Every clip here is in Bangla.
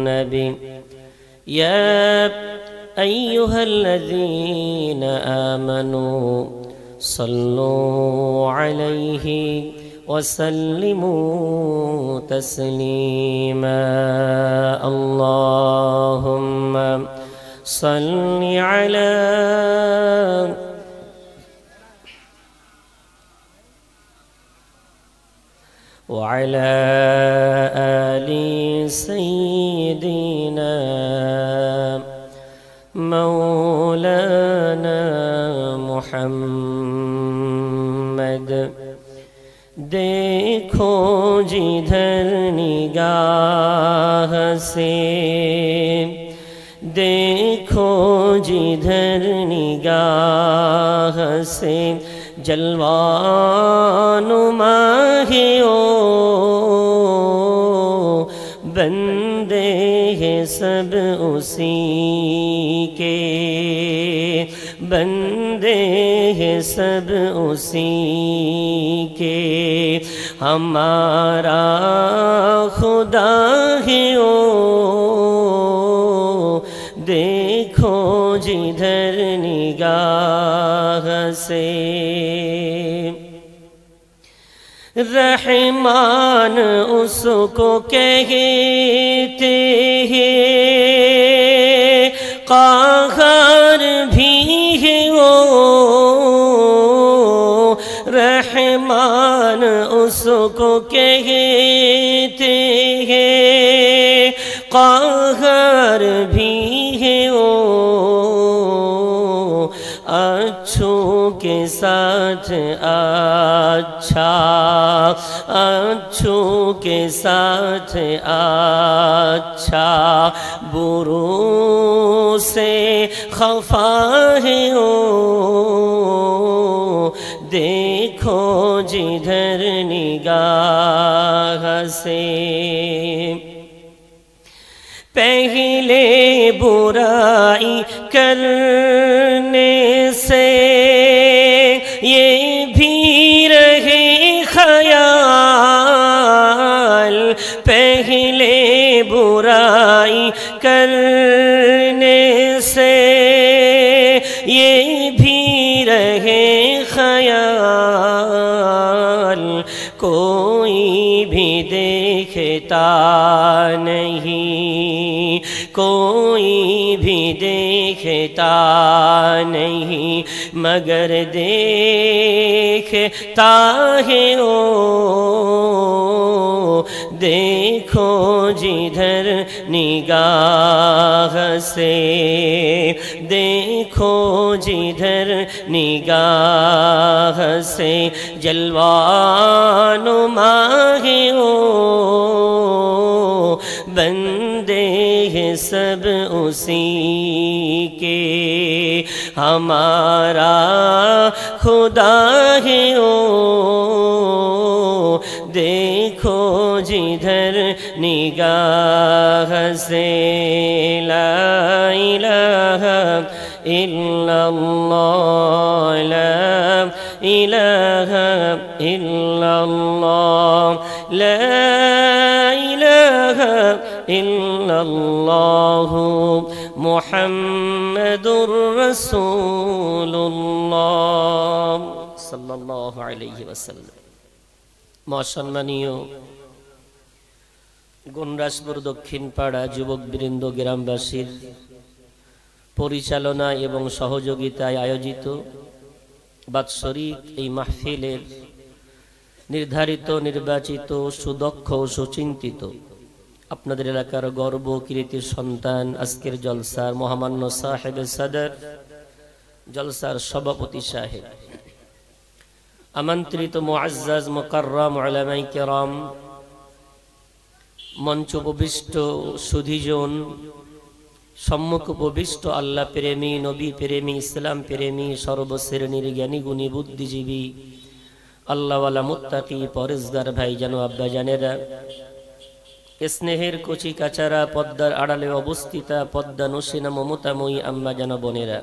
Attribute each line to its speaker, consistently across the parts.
Speaker 1: النبي يا أيها الذين آمنوا صلوا عليه وسلموا تسليما اللهم صل على وعلى آل سيدنا مولانا محمد دیکھو جدھر نگاہ سے دیکھو جدھر نگاہ سے جلوانو مہیو بندے یہ سب اسی کے بندے یہ سب اسی کے ہمارا خدا ہی اوہ دیکھو جدھر نگاہ سے رحمان اس کو کہتے ہیں کاغر بھی ہے وہ رحمان اس کو کہتے ہیں کاغر بھی ہوں اچھوں کے ساتھ اچھا اچھوں کے ساتھ اچھا برو سے خفا ہوں دیکھو جدھر نگاہ سے پہ برائی کرنے سے یہ بھی رہے خیال پہلے برائی کرنے سے یہ بھی رہے خیال کوئی بھی دیکھتا نہیں کوئی بھی دیکھتا نہیں مگر دیکھتا ہے او دیکھو جدھر نگاہ سے دیکھو جدھر نگاہ سے ہے او سب اسی کے ہمارا خدا او دیکھو جدھر نگاہ سے لا الہ الہ الا الا اللہ اللہ لا الہ الا الله محمد رسول الله صلى الله عليه وسلم মহাসম্মানীয় গুনরাজপুর দক্ষিণ পাড়া যুবক বৃন্দ গ্রামবাসীর পরিচালনা এবং সহযোগিতায় আয়োজিত বাৎসরিক এই মাহফিলের নির্ধারিত নির্বাচিত সুদক্ষ ও সুচিন্তিত আপনাদের এলাকার গর্ব কীর্তির সন্তান আজকের জলসার মহামান্য সাহেব সাদার জলসার সভাপতি সাহেব আমন্ত্রিত মোয়াজ মোকাররম আলামাই কেরম মঞ্চ উপবিষ্ট সুধিজন সম্মুখ উপবিষ্ট আল্লাহ প্রেমী নবী প্রেমী ইসলাম প্রেমী সর্বশ্রেণীর জ্ঞানী গুণী বুদ্ধিজীবী আল্লাহওয়ালা মুতাকি পরেশগার ভাই যেন আব্বা জানেরা স্নেহের কুচি কাচারা পদ্মার আড়ালে অবস্থিতা পদ্মা নসিনা মমতাময়ী আম্মা যেন বোনেরা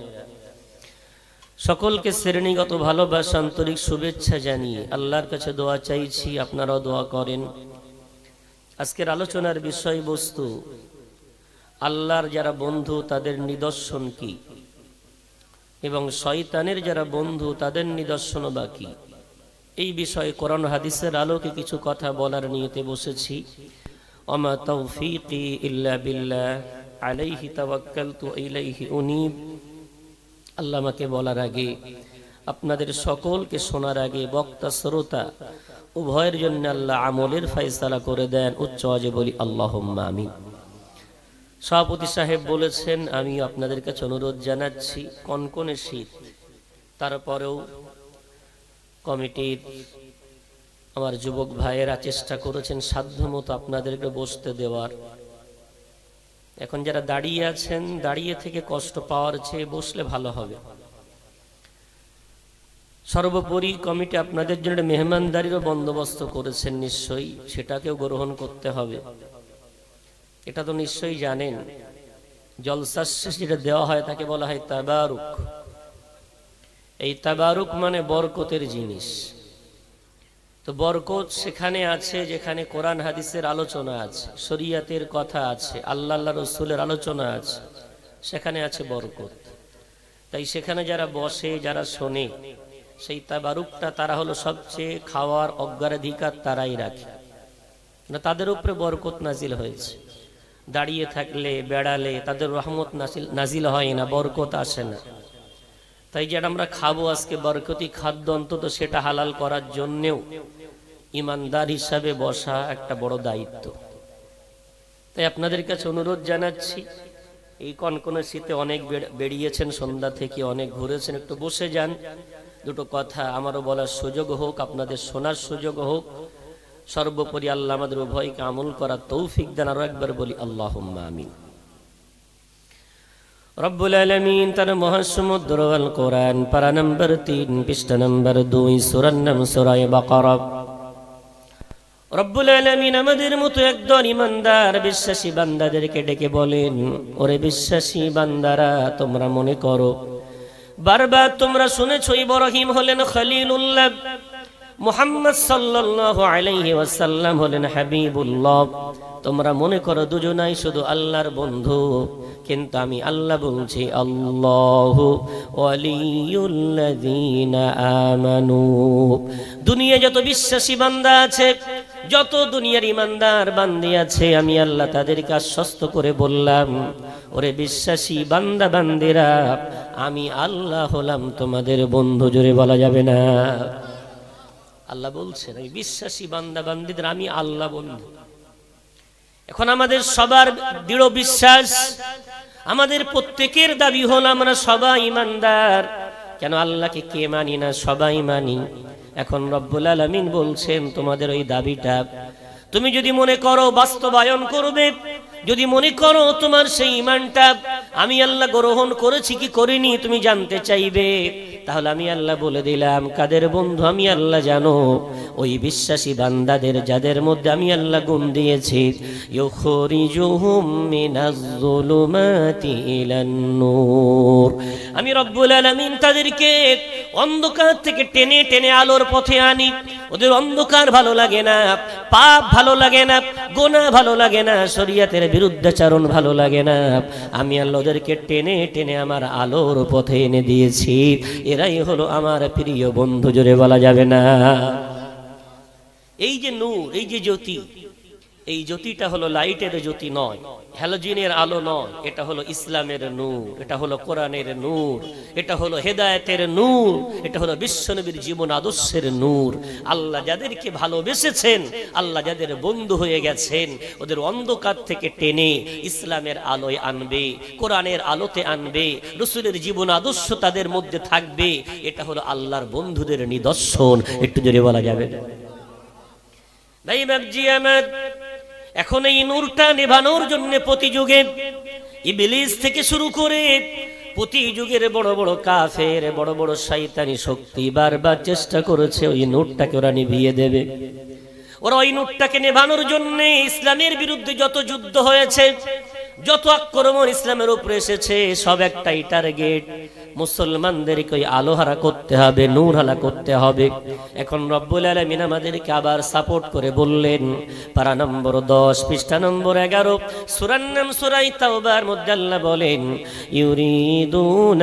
Speaker 1: সকলকে শ্রেণীগত ভালোবাসা আন্তরিক শুভেচ্ছা জানিয়ে আল্লাহর কাছে দোয়া চাইছি আপনারাও দোয়া করেন আজকের আলোচনার বিষয়বস্তু আল্লাহর যারা বন্ধু তাদের নিদর্শন কি এবং শয়তানের যারা বন্ধু তাদের নিদর্শন বা কি এই বিষয়ে কোরআন হাদিসের আলোকে কিছু কথা বলার নিয়েতে বসেছি وما توفيقي إلا بالله عليه توكلت إليه أنيب আল্লাহ আমাকে বলার আগে আপনাদের সকলকে শোনার আগে বক্তা শ্রোতা উভয়ের জন্য আল্লাহ আমলের ফাইসালা করে দেন উচ্চ আজে বলি আল্লাহ সভাপতি সাহেব বলেছেন আমি আপনাদের কাছে অনুরোধ জানাচ্ছি কনকনে শীত তারপরেও কমিটির আমার যুবক ভাইয়েরা চেষ্টা করেছেন সাধ্যমতো আপনাদেরকে বসতে দেওয়ার এখন যারা দাঁড়িয়ে আছেন দাঁড়িয়ে থেকে কষ্ট পাওয়ার চেয়ে বসলে ভালো হবে সর্বোপরি কমিটি আপনাদের জন্য মেহমানদারিরও বন্দোবস্ত করেছেন নিশ্চয়ই সেটাকেও গ্রহণ করতে হবে এটা তো নিশ্চয়ই জানেন জলসাস যেটা দেওয়া হয় তাকে বলা হয় তাবারুক এই তাবারুক মানে বরকতের জিনিস তো বরকত সেখানে আছে যেখানে কোরআন হাদিসের আলোচনা আছে শরিয়াতের কথা আছে আল্লাহ আল্লাহ রসুলের আলোচনা আছে সেখানে আছে বরকত তাই সেখানে যারা বসে যারা শোনে সেই তাবারুকটা তারা হলো সবচেয়ে খাওয়ার অগ্রাধিকার তারাই রাখে না মানে তাদের উপরে বরকত নাজিল হয়েছে দাঁড়িয়ে থাকলে বেড়ালে তাদের রহমত নাজিল হয় না বরকত আসে না তাই যেটা আমরা খাবো আজকে বরকতি খাদ্য অন্তত সেটা হালাল করার জন্যেও ইমানদার হিসাবে বসা একটা বড় দায়িত্ব তাই আপনাদের কাছে অনুরোধ জানাচ্ছি এই কনকনে শীতে অনেক বেরিয়েছেন সন্ধ্যা থেকে অনেক ঘুরেছেন একটু বসে যান দুটো কথা আমারও বলার সুযোগ হোক আপনাদের শোনার সুযোগ হোক সর্বোপরি আল্লাহ আমাদের উভয়কে আমল করা তৌফিক দেন আরো একবার বলি আল্লাহ আমিন রব্বুল আলমিন তার মহাসমুদ্র কোরআন পারা নম্বর তিন পৃষ্ঠা নম্বর দুই সুরার সুরায় রব্বুল আলমিন আমাদের মতো একদল ইমানদার বিশ্বাসী বান্দাদেরকে ডেকে বলেন ওরে বিশ্বাসী বান্দারা তোমরা মনে করো বারবার তোমরা শুনেছ ইব্রাহিম হলেন খলিল উল্লাহ মোহাম্মদ সাল্লাল্লাহু আলাইহি ওয়াসাল্লাম হলেন হাবিবুল্লাহ তোমরা মনে করো দুজনাই শুধু আল্লাহর বন্ধু কিন্তু আমি আল্লাহ বলছি আল্লাহু ওয়ালিউল্লাযীনা আমানু দুনিয়া যত বিশ্বাসী বান্দা আছে যত দুনিয়ার ইমানদার বান্দি আছে আমি আল্লাহ তাদেরকে আশ্বস্ত করে বললাম ওরে বিশ্বাসী বান্দা বান্দিরা আমি আল্লাহ হলাম তোমাদের বন্ধু জোরে বলা যাবে না আল্লাহ বলছেন আমি বিশ্বাসী বান্দা বান্দিদের আমি আল্লাহ বন্ধু এখন আমাদের সবার দৃঢ় বিশ্বাস আমাদের প্রত্যেকের দাবি হল আমরা সবাই ইমানদার কেন আল্লাহকে কে মানি না সবাই মানি এখন রব্বুল আলমিন বলছেন তোমাদের ওই দাবিটা তুমি যদি মনে করো বাস্তবায়ন করবে যদি মনে করো তোমার সেই ইমানটা আমি আল্লাহ গ্রহণ করেছি কি করিনি তুমি জানতে চাইবে তাহলে আমি আল্লাহ বলে দিলাম কাদের বন্ধু আমি আল্লাহ জানো ওই বিশ্বাসী বান্দাদের যাদের মধ্যে আমি আল্লাহ গুণ দিয়েছি আমি রব্বুল আলমিন তাদেরকে অন্ধকার থেকে টেনে টেনে আলোর পথে আনি ওদের অন্ধকার ভালো লাগে না পাপ ভালো লাগে না গোনা ভালো লাগে না শরিয়াতের বিরুদ্ধাচরণ ভালো লাগে না আমি আল্লাহদেরকে টেনে টেনে আমার আলোর পথে এনে দিয়েছি এরাই হলো আমার প্রিয় বন্ধু জোরে বলা যাবে না এই যে নূর এই যে জ্যোতি এই জ্যোতিটা হলো লাইটের জ্যোতি নয় হ্যালোজিনের আলো নয় এটা হলো ইসলামের নূর এটা হলো কোরআনের নূর এটা হলো হেদায়তের নূর এটা হলো বিশ্বনবীর জীবন আদর্শের নূর আল্লাহ যাদেরকে ভালোবেসেছেন আল্লাহ যাদের বন্ধু হয়ে গেছেন ওদের অন্ধকার থেকে টেনে ইসলামের আলোয় আনবে কোরআনের আলোতে আনবে রসুলের জীবন আদর্শ তাদের মধ্যে থাকবে এটা হলো আল্লাহর বন্ধুদের নিদর্শন একটু জোরে বলা যাবে না ভাই ম্যাম জি এখন এই নূরটা নেভানোর জন্য প্রতিযোগে ইবিলিস থেকে শুরু করে প্রতিযুগের বড় বড় কাফের বড় বড় শয়তানি শক্তি বারবার চেষ্টা করেছে ওই নোটটাকে ওরা নিভিয়ে দেবে ওরা ওই নোটটাকে নেভানোর জন্য ইসলামের বিরুদ্ধে যত যুদ্ধ হয়েছে যত আক্রমণ ইসলামের উপরে এসেছে সব একটাই টার্গেট মুসলমানদেরকে ওই আলোহারা করতে হবে হালা করতে হবে এখন রব্বুল আলমিন আমাদেরকে আবার সাপোর্ট করে বললেন পারা নম্বর দশ পৃষ্ঠা নম্বর এগারো সুরান্নাম নাম সুরাই তাওবার মধ্যে আল্লাহ বলেন ইউরিদুন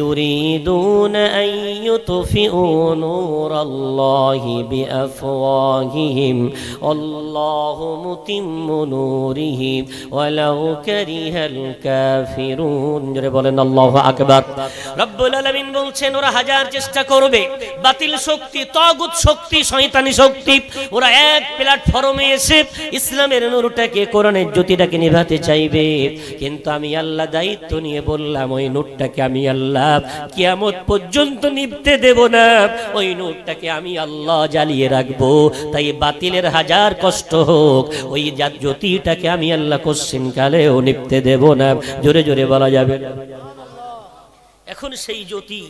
Speaker 1: ইউরিদুন তুফিউ নূরাল্লাহি বিআফওয়াহিহিম আল্লাহু মুতিম্মু নূরিহি ওয়ালাউ কারিহাল কাফিরুন জোরে বলেন আল্লাহু আকবার রব্বুল আলামিন বলছেন ওরা হাজার চেষ্টা করবে বাতিল শক্তি তাগুত শক্তি শয়তানি শক্তি ওরা এক প্ল্যাটফর্মে এসে ইসলামের নূরটাকে কোরআনের জ্যোতিটাকে নিভাতে চাইবে কিন্তু আমি আল্লাহ দায়িত্ব নিয়ে বললাম ওই নূরটাকে আমি আল্লাহ কিয়ামত পর্যন্ত নিভতে দেব না ওই নূরটাকে আমি আল্লাহ জ্বালিয়ে রাখবো তাই বাতিলের হাজার কষ্ট হোক ওই জ্যোতিটাকে আমি আল্লাহ কোশ্চিনকালেও নিপতে দেব না জোরে জোরে বলা যাবে এখন সেই জ্যোতি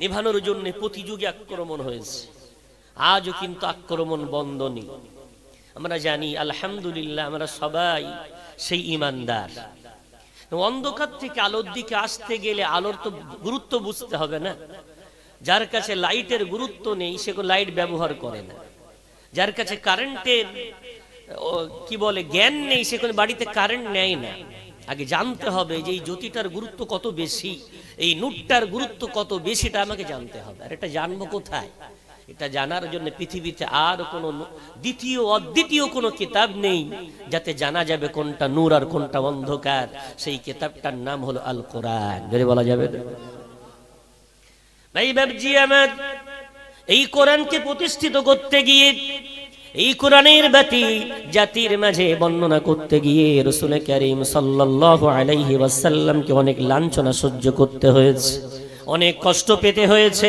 Speaker 1: নিভানোর জন্য প্রতিযোগী আক্রমণ হয়েছে আজও কিন্তু আক্রমণ বন্ধ নেই আমরা জানি আলহামদুলিল্লাহ আমরা সবাই সেই ইমানদার অন্ধকার থেকে আলোর দিকে আসতে গেলে আলোর তো গুরুত্ব বুঝতে হবে না যার কাছে লাইটের গুরুত্ব নেই সে লাইট ব্যবহার করে না যার কাছে কারেন্টের কি বলে জ্ঞান নেই সে কোনো বাড়িতে কারেন্ট নেয় না আগে জানতে হবে যে এই জ্যোতিটার গুরুত্ব কত বেশি এই নুটটার গুরুত্ব কত বেশি এটা আমাকে জানতে হবে আর এটা জানবো কোথায় এটা জানার জন্য পৃথিবীতে আর কোন দ্বিতীয় অদ্বিতীয় কোনো কিতাব নেই যাতে জানা যাবে কোনটা নূর আর কোনটা অন্ধকার সেই কিতাবটার নাম হলো আল কোরআন যদি বলা যাবে ভাই আমার এই কোরআনকে প্রতিষ্ঠিত করতে গিয়ে এই কোরআনের বাতি জাতির মাঝে বর্ণনা করতে গিয়ে রসুল করিম সাল্লাহ আলাইহি ওয়াসাল্লামকে অনেক লাঞ্ছনা সহ্য করতে হয়েছে অনেক কষ্ট পেতে হয়েছে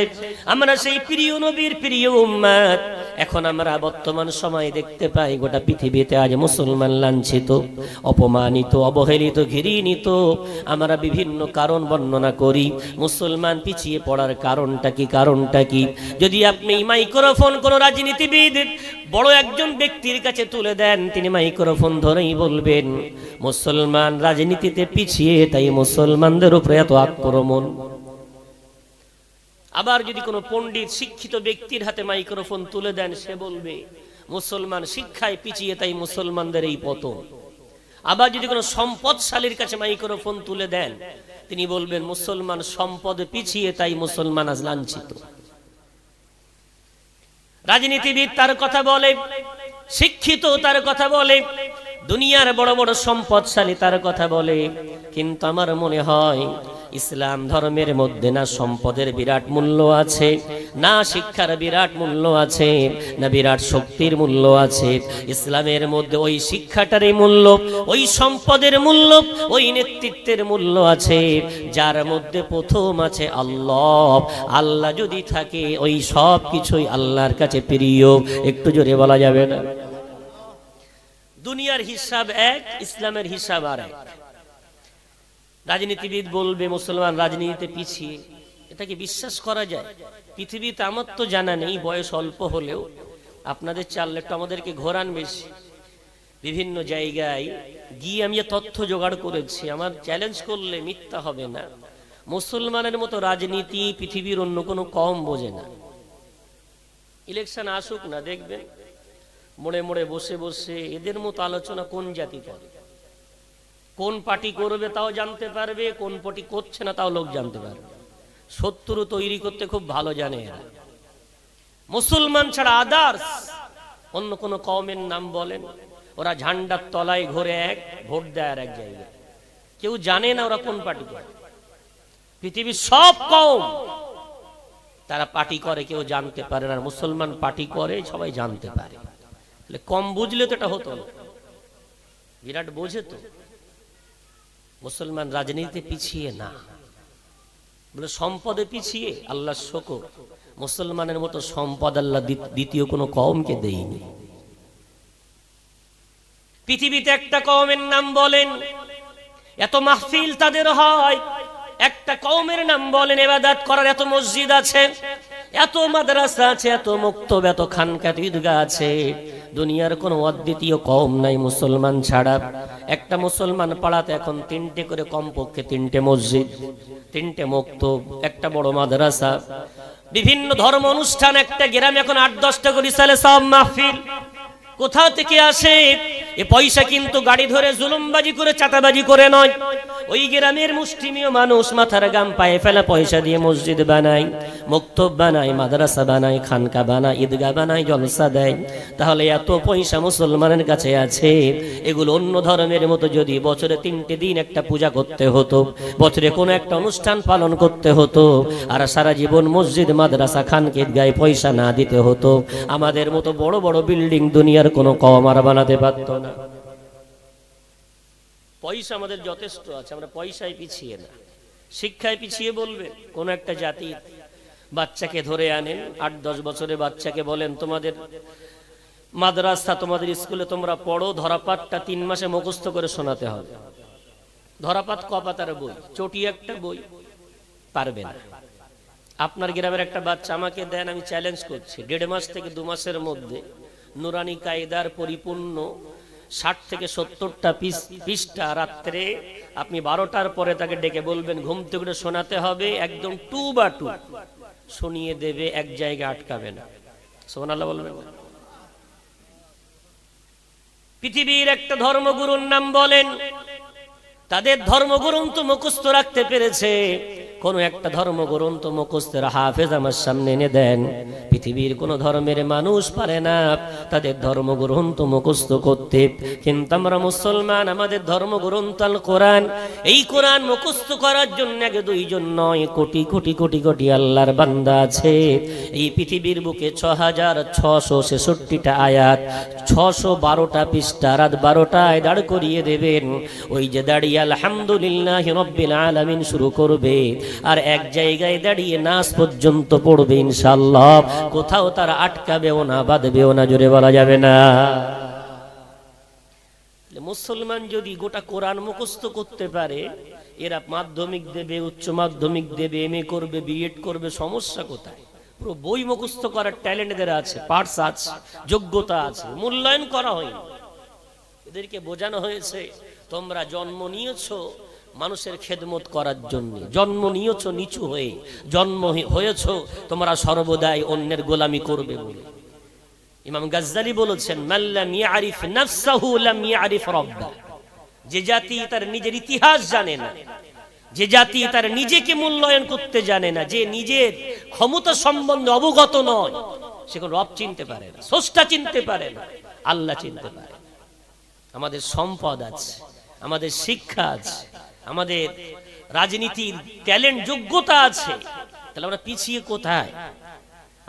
Speaker 1: আমরা সেই প্রিয় নবীর প্রিয় উম্মাদ এখন আমরা বর্তমান সময়ে দেখতে পাই গোটা পৃথিবীতে আজ মুসলমান লাঞ্ছিত অপমানিত অবহেলিত ঘৃণিত আমরা বিভিন্ন কারণ বর্ণনা করি মুসলমান পিছিয়ে পড়ার কারণটা কি কারণটা কি যদি আপনি মাইক্রোফোন কোনো রাজনীতিবিদ বড় একজন ব্যক্তির কাছে তুলে দেন তিনি মাইক্রোফোন ধরেই বলবেন মুসলমান রাজনীতিতে পিছিয়ে তাই মুসলমানদের উপরে এত আক্রমণ আবার যদি কোনো পণ্ডিত শিক্ষিত ব্যক্তির হাতে মাইক্রোফোন তুলে দেন সে বলবে মুসলমান শিক্ষায় পিছিয়ে তাই মুসলমানদের এই পতন আবার যদি কোনো সম্পদশালীর কাছে মাইক্রোফোন তুলে দেন তিনি বলবেন মুসলমান সম্পদ পিছিয়ে তাই মুসলমান আজ লাঞ্ছিত রাজনীতিবিদ তার কথা বলে শিক্ষিত তার কথা বলে দুনিয়ার বড় বড় সম্পদশালী তার কথা বলে কিন্তু আমার মনে হয় ইসলাম ধর্মের মধ্যে না সম্পদের বিরাট মূল্য আছে না শিক্ষার বিরাট মূল্য আছে না বিরাট শক্তির মূল্য আছে ইসলামের মধ্যে ওই শিক্ষাটারই মূল্য ওই সম্পদের মূল্য ওই নেতৃত্বের মূল্য আছে যার মধ্যে প্রথম আছে আল্লাহ আল্লাহ যদি থাকে ওই সব কিছুই আল্লাহর কাছে প্রিয় একটু জোরে বলা যাবে না দুনিয়ার হিসাব এক ইসলামের হিসাব আর এক রাজনীতিবিদ বলবে মুসলমান রাজনীতিতে পিছিয়ে এটাকে বিশ্বাস করা যায় পৃথিবীতে আমার তো জানা নেই বয়স অল্প হলেও আপনাদের চাললে একটু আমাদেরকে ঘোরান বেশি বিভিন্ন জায়গায় গিয়ে আমি তথ্য জোগাড় করেছি আমার চ্যালেঞ্জ করলে মিথ্যা হবে না মুসলমানের মতো রাজনীতি পৃথিবীর অন্য কোনো কম বোঝে না ইলেকশন আসুক না দেখবেন মোড়ে মোড়ে বসে বসে এদের মতো আলোচনা কোন জাতি করে কোন পার্টি করবে তাও জানতে পারবে কোন পার্টি করছে না তাও লোক জানতে পারবে শত্রু তৈরি করতে খুব ভালো জানে এরা মুসলমান ছাড়া আদার্স অন্য কোনো কমের নাম বলেন ওরা ঝান্ডার তলায় ঘরে এক ভোট দেয় আর এক জায়গায় কেউ জানে না ওরা কোন পার্টি করে পৃথিবীর সব কম তারা পার্টি করে কেউ জানতে পারে না মুসলমান পার্টি করে সবাই জানতে পারে কম বুঝলে তো এটা হতো বিরাট বোঝে তো মুসলমান রাজনীতিতে পিছিয়ে না বলে সম্পদে পিছিয়ে আল্লাহ শকর মুসলমানের মতো সম্পদ আল্লাহ দ্বিতীয় কোনো কমকে দেয়নি পৃথিবীতে একটা কমের নাম বলেন এত মাহফিল তাদের হয় একটা কমের নাম বলেন এবাদাত করার এত মসজিদ আছে এত মাদ্রাসা আছে এত মুক্তব এত খানকাত ঈদগা আছে দুনিয়ার কোনো অদ্বিতীয় কম নাই মুসলমান ছাড়া একটা মুসলমান পাড়াতে এখন তিনটে করে কমপক্ষে তিনটে মসজিদ তিনটে মুক্তব একটা বড় মাদ্রাসা বিভিন্ন ধর্ম অনুষ্ঠান একটা গ্রামে এখন আট দশটা করে সালে সব মাহফিল কোথা থেকে আসে এ পয়সা কিন্তু গাড়ি ধরে জুলুমবাজি করে চাতাবাজি করে নয় ওই গ্রামের মুষ্টিমীয় মানুষ মাথার গাম পায়ে ফেলা পয়সা দিয়ে মসজিদ বানায় মুক্তব বানায় মাদ্রাসা বানায় খানকা বানায় ঈদগা বানায় জলসা দেয় তাহলে এত পয়সা মুসলমানের কাছে আছে এগুলো অন্য ধর্মের মতো যদি বছরে তিনটে দিন একটা পূজা করতে হতো বছরে কোনো একটা অনুষ্ঠান পালন করতে হতো আর সারা জীবন মসজিদ মাদ্রাসা খানকে ঈদগায় পয়সা না দিতে হতো আমাদের মতো বড় বড় বিল্ডিং দুনিয়ার কোনো কম আর বানাতে পারত না পয়সা আমাদের যথেষ্ট আছে আমরা পয়সায় পিছিয়ে না শিক্ষায় পিছিয়ে বলবে কোন একটা জাতি বাচ্চাকে ধরে আনেন আট দশ বছরের বাচ্চাকে বলেন তোমাদের মাদ্রাসা তোমাদের স্কুলে তোমরা পড়ো ধরাপাতটা তিন মাসে মুখস্থ করে শোনাতে হবে ধরাপাত কপাতার বই চটি একটা বই পারবে না আপনার গ্রামের একটা বাচ্চা আমাকে দেন আমি চ্যালেঞ্জ করছি দেড় মাস থেকে দু মাসের মধ্যে নুরানি কায়দার পরিপূর্ণ ষাট থেকে সত্তরটা পিস পিসটা রাত্রে আপনি বারোটার পরে তাকে ডেকে বলবেন ঘুম থেকে শোনাতে হবে একদম টু বা টু শুনিয়ে দেবে এক জায়গায় আটকাবে না সোনাল্লাহ বলবেন পৃথিবীর একটা ধর্মগুরুর নাম বলেন তাদের ধর্মগুরুন তো মুখস্থ রাখতে পেরেছে কোনো একটা ধর্মগ্রন্থ মুখস্থের হাফেজ আমার সামনে এনে দেন পৃথিবীর কোনো ধর্মের মানুষ পারে না তাদের গ্রন্থ মুখস্থ করতে কিন্তু আমরা মুসলমান আমাদের ধর্ম আল কোরআন এই কোরআন মুখস্থ করার জন্য আগে দুইজন নয় কোটি কোটি কোটি কোটি আল্লাহর বান্দা আছে এই পৃথিবীর বুকে ছ হাজার ছশো ছেষট্টিটা আয়াত ছশো বারোটা পৃষ্ঠা রাত বারোটায় দাঁড় করিয়ে দেবেন ওই যে দাঁড়িয়ে আলহামদুলিল্লাহ রব্বিল আলমিন শুরু করবে আর এক জায়গায় দাঁড়িয়ে নাচ পর্যন্ত পড়বে ইনশাল্লাহ কোথাও তারা আটকাবেও না বাঁধবেও না জোরে বলা যাবে না মুসলমান যদি গোটা কোরআন মুখস্থ করতে পারে এরা মাধ্যমিক দেবে উচ্চ মাধ্যমিক দেবে এম করবে বিএড করবে সমস্যা কোথায় পুরো বই মুখস্থ করার ট্যালেন্ট এদের আছে পার্টস আছে যোগ্যতা আছে মূল্যায়ন করা হয়নি এদেরকে বোঝানো হয়েছে তোমরা জন্ম নিয়েছো মানুষের খেদমত করার জন্য জন্ম নিয়েছ নিচু হয়ে জন্ম হয়েছ তোমরা সর্বদাই অন্যের গোলামি করবে বলে ইমাম গাজ্জালি বলেছেন যে জাতি তার নিজের ইতিহাস জানে না যে জাতি তার নিজেকে মূল্যায়ন করতে জানে না যে নিজের ক্ষমতা সম্বন্ধে অবগত নয় সে কোন রব চিনতে পারে না স্রষ্টা চিনতে পারে না আল্লাহ চিনতে পারে আমাদের সম্পদ আছে আমাদের শিক্ষা আছে আমাদের রাজনীতির ট্যালেন্ট যোগ্যতা আছে তাহলে আমরা পিছিয়ে কোথায়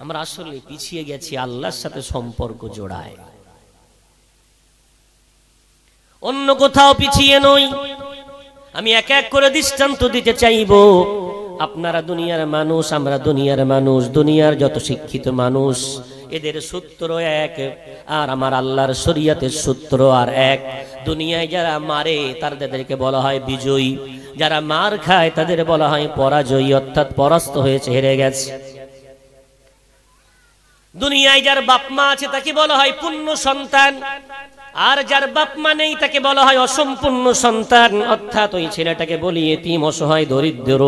Speaker 1: আমরা আসলে পিছিয়ে গেছি আল্লাহর সাথে সম্পর্ক জোড়ায় অন্য কোথাও পিছিয়ে নই আমি এক এক করে দৃষ্টান্ত দিতে চাইব আপনারা দুনিয়ার মানুষ আমরা দুনিয়ার মানুষ দুনিয়ার যত শিক্ষিত মানুষ এদের সূত্র এক আর আমার আল্লাহর শরিয়াতের সূত্র আর এক দুনিয়ায় যারা মারে তাদেরকে বলা হয় বিজয়ী যারা মার খায় তাদের বলা হয় পরাজয়ী অর্থাৎ পরাস্ত হয়েছে হেরে গেছে দুনিয়ায় যার বাপ মা আছে তাকে বলা হয় পুণ্য সন্তান আর যার বাপ মানেই তাকে বলা হয় অসম্পূর্ণ সন্তান অর্থাৎ ওই ছেলেটাকে বলি এতিম অসহায় দরিদ্র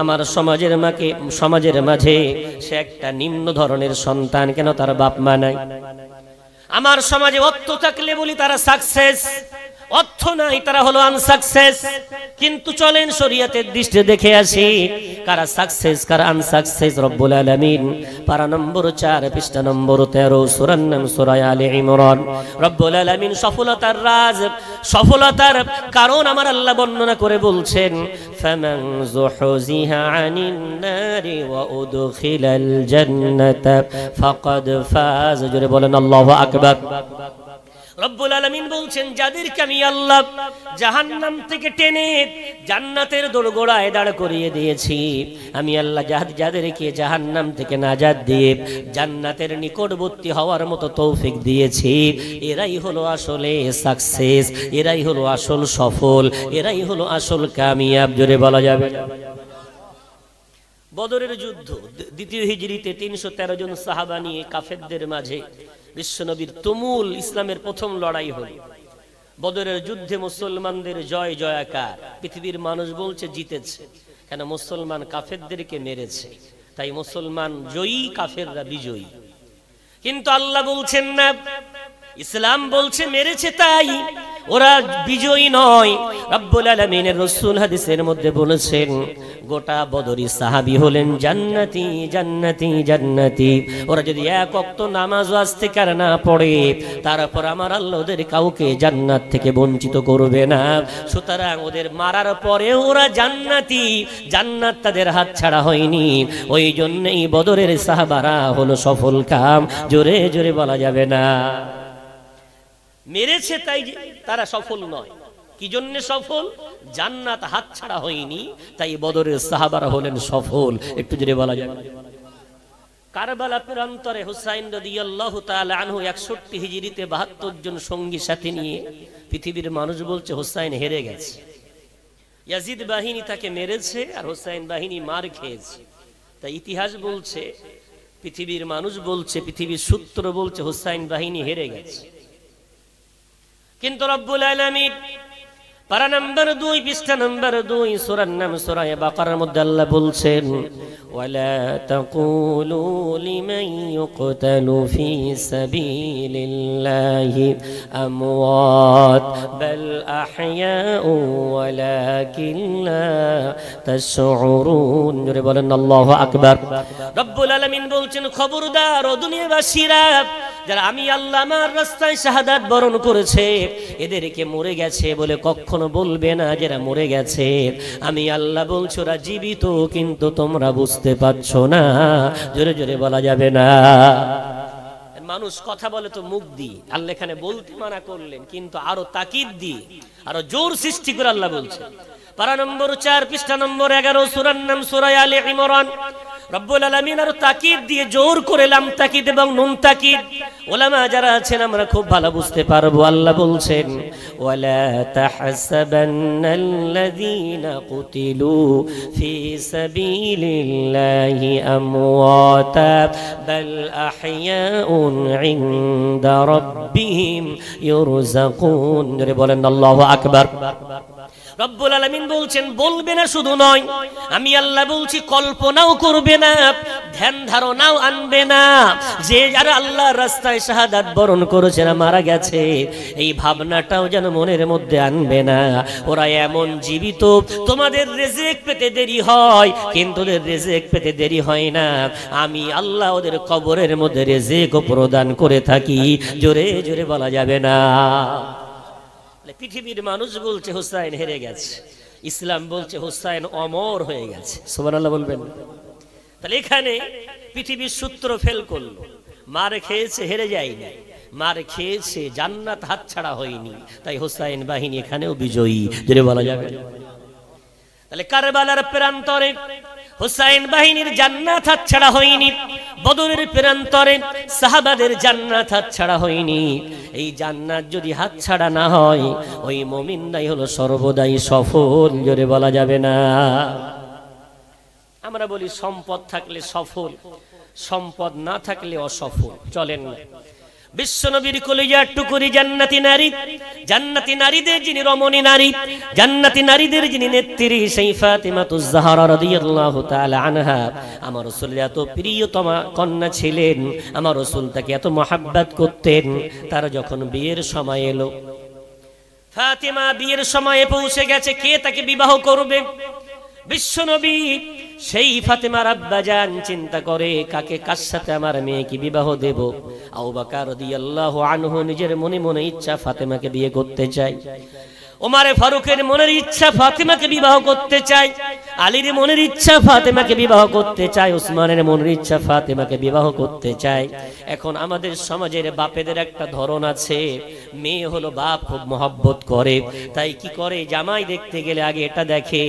Speaker 1: আমার সমাজের মাকে সমাজের মাঝে সে একটা নিম্ন ধরনের সন্তান কেন তার বাপ মা নাই আমার সমাজে অর্থ থাকলে বলি তারা সাকসেস অর্থ নাই তারা হলো আনসাকসেস কিন্তু চলেন শরিয়াতের দৃষ্টি দেখে আসি কারা সাকসেস কারা আনসাকসেস রব্বুল আলামিন পারা নম্বর 4 পৃষ্ঠা নম্বর 13 সূরা নাম সূরা আলে ইমরান রব্বুল আলামিন সফলতার রাজ সফলতার কারণ আমার আল্লাহ বর্ণনা করে বলছেন ফামান যুহুজিহা আনিন নারি ওয়া উদখিলাল জান্নাত ফাকাদ ফাজ জোরে বলেন আল্লাহু আকবার রব্বুল আলমিন বলছেন যাদেরকে আমি আল্লাহ জাহান্নাম থেকে টেনে জান্নাতের দোলগোড়ায় দাঁড় করিয়ে দিয়েছি আমি আল্লাহ যাদেরকে জাহান্নাম থেকে নাজাদ দিয়ে জান্নাতের নিকটবর্তী হওয়ার মতো তৌফিক দিয়েছি এরাই হলো আসলে সাকসেস এরাই হলো আসল সফল এরাই হলো আসল কামিয়াব জোরে বলা যাবে বদরের যুদ্ধ দ্বিতীয় হিজড়িতে তিনশো জন সাহাবা নিয়ে কাফেরদের মাঝে বিশ্বনবীর তুমুল ইসলামের প্রথম লড়াই হল বদরের যুদ্ধে মুসলমানদের জয় জয়াকার পৃথিবীর মানুষ বলছে জিতেছে কেন মুসলমান কাফেরদেরকে মেরেছে তাই মুসলমান জয়ী কাফেররা বিজয়ী কিন্তু আল্লাহ বলছেন না ইসলাম বলছে মেরেছে তাই ওরা বিজয়ী নয় রব্বুল আলমিনের রসুল হাদিসের মধ্যে বলেছেন গোটা বদরি সাহাবি হলেন জান্নাতি জান্নাতি জান্নাতি ওরা যদি এক অক্ত নামাজ আসতে কার না পড়ে তারপর আমার আল্লাহদের কাউকে জান্নাত থেকে বঞ্চিত করবে না সুতরাং ওদের মারার পরে ওরা জান্নাতি জান্নাত তাদের হাত ছাড়া হয়নি ওই জন্যই বদরের সাহাবারা হলো সফল কাম জোরে জোরে বলা যাবে না মেরেছে তাই তারা সফল নয় কি জন্য সফল জান্নাত হাত ছাড়া হয়নি তাই বদরের সাহাবারা হলেন সফল একটু জোরে বলা যায় কারবালা প্রান্তরে হুসাইন রাদিয়াল্লাহু তাআলা আনহু একষট্টি হিজিরিতে বাহাত্তর জন সঙ্গী সাথে নিয়ে পৃথিবীর মানুষ বলছে হুসাইন হেরে গেছে ইয়াজিদ বাহিনী তাকে মেরেছে আর হুসাইন বাহিনী মার খেয়েছে তাই ইতিহাস বলছে পৃথিবীর মানুষ বলছে পৃথিবীর সূত্র বলছে হুসাইন বাহিনী হেরে গেছে كنت رب العالمين পারা নাম্বার দুই পৃষ্ঠা নাম্বার দুই সুরার নাম সুরায় বাকারের মধ্যে আল্লাহ ولا تقولوا لمن يقتل في سبيل الله أموات بل أحياء ولكن لا تشعرون يقولون الله أكبر رب العالمين بولتين خبردار ودنيا بشيرات যারা আমি আল্লাহ আমার রাস্তায় শাহাদাত বরণ করেছে এদেরকে মরে গেছে বলে কখনো বলবে না যারা মরে গেছে আমি আল্লাহ বলছো ওরা জীবিত কিন্তু তোমরা বুঝতে পারছ না জোরে জোরে বলা যাবে না মানুষ কথা বলে তো মুখ দি আল্লাহ এখানে বলতে মানা করলেন কিন্তু আরো তাকিদ দি আরো জোর সৃষ্টি করে আল্লাহ বলছেন পারা নম্বর চার পৃষ্ঠা নম্বর এগারো সুরার নাম সুরায় আলী ইমরান রব্বুল আলমিন আরো তাকিদ দিয়ে জোর করেলাম তাকিদ এবং নুন তাকিদ যারা আছেন আমরা খুব ভালো বুঝতে পারবো আল্লাহ বলছেন বলেন আকবার রব্বুল আলমিন বলছেন বলবে না শুধু নয় আমি আল্লাহ বলছি কল্পনাও করবে না ধ্যান ধারণাও আনবে না যে যারা আল্লাহ রাস্তায় শাহাদ বরণ করেছে না মারা গেছে এই ভাবনাটাও যেন মনের মধ্যে আনবে না ওরা এমন জীবিত তোমাদের রেজেক পেতে দেরি হয় কিন্তু ওদের রেজেক পেতে দেরি হয় না আমি আল্লাহ ওদের কবরের মধ্যে রেজেক প্রদান করে থাকি জোরে জোরে বলা যাবে না পৃথিবীর মানুষ বলছে হুসাইন হেরে গেছে ইসলাম বলছে হুসাইন অমর হয়ে গেছে সোমানাল্লাহ বলবেন তাহলে এখানে পৃথিবীর সূত্র ফেল করলো মার খেয়েছে হেরে যায়নি মার খেয়েছে জান্নাত হাত ছাড়া হয়নি তাই হোসাইন বাহিনী এখানেও বিজয়ী যদি বলা যাবে তাহলে কারবালার প্রান্তরে হুসাইন বাহিনীর জান্নাত হাত ছাড়া হয়নি বদরের প্রান্তরে সাহাবাদের জান্নাত হাত ছাড়া হয়নি এই জান্নাত যদি হাত ছাড়া না হয় ওই মমিন্দাই হলো সর্বদাই সফল জোরে বলা যাবে না আমরা বলি সম্পদ থাকলে সফল সম্পদ না থাকলে অসফল চলেন না বিশ্বনবীর কলিজার টুকুরি জান্নাতি নারী জান্নাতি নারীদের যিনি রমণী নারী জান্নাতি নারীদের যিনি নেত্রী সেই ফাতিমাতুজ জাহরা রাদিয়াল্লাহু তাআলা আনহা আমার রাসূল এত প্রিয়তমা কন্যা ছিলেন আমার রাসূল তাকে এত মহাব্বত করতেন তার যখন বিয়ের সময় এলো ফাতিমা বিয়ের সময়ে পৌঁছে গেছে কে তাকে বিবাহ করবে বিশ্বনবী সেই ফাতেমার আব্বাজান চিন্তা করে কাকে কার সাথে আমার মেয়েকে বিবাহ দেব আউ দিয়ে আল্লাহ আনহ নিজের মনে মনে ইচ্ছা ফাতেমাকে বিয়ে করতে চায় ওমারে ফারুকের মনের ইচ্ছা ফাতেমাকে বিবাহ করতে চাই আলীর মনের ইচ্ছা ফাতেমাকে বিবাহ করতে চাই উসমানের মনের ইচ্ছা ফাতেমাকে বিবাহ করতে চাই এখন আমাদের সমাজের বাপেদের একটা ধরন আছে মেয়ে হলো বাপ খুব মহব্বত করে তাই কি করে জামাই দেখতে গেলে আগে এটা দেখে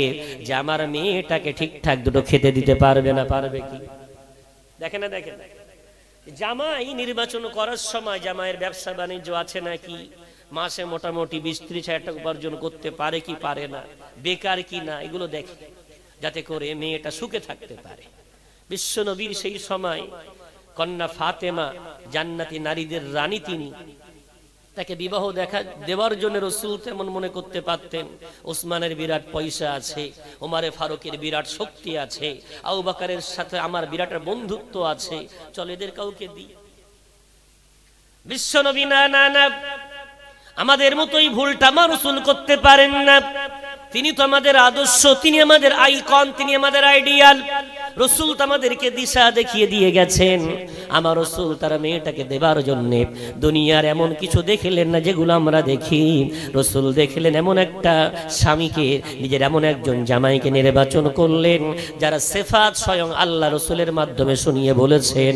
Speaker 1: যে আমার মেয়েটাকে ঠিকঠাক দুটো খেতে দিতে পারবে না পারবে কি দেখে না দেখে জামাই নির্বাচন করার সময় জামাইয়ের ব্যবসা বাণিজ্য আছে নাকি মাসে মোটামুটি বিশ ত্রিশ হাজার টাকা উপার্জন করতে পারে কি পারে না বেকার কি না এগুলো দেখে যাতে করে মেয়েটা সুখে থাকতে পারে বিশ্ব নবীর সেই সময় কন্যা ফাতেমা জান্নাতি নারীদের রানী তিনি তাকে বিবাহ দেখা দেওয়ার জন্য রসুল তেমন মনে করতে পারতেন ওসমানের বিরাট পয়সা আছে ওমারে ফারুকের বিরাট শক্তি আছে আউ বাকারের সাথে আমার বিরাট বন্ধুত্ব আছে চল এদের কাউকে দিই বিশ্বনবী না না না আমাদের মতোই ভুলটা মানুষ করতে পারেন না তিনি তো আমাদের আদর্শ তিনি আমাদের আইকন তিনি আমাদের আইডিয়াল রসুল তো আমাদেরকে দিশা দেখিয়ে দিয়ে গেছেন আমার রসুল তারা মেয়েটাকে দেবার জন্য দুনিয়ার এমন কিছু দেখলেন না যেগুলো আমরা দেখি রসুল দেখলেন এমন একটা স্বামীকে নিজের এমন একজন জামাইকে নির্বাচন করলেন যারা সেফাত স্বয়ং আল্লাহ রসুলের মাধ্যমে শুনিয়ে বলেছেন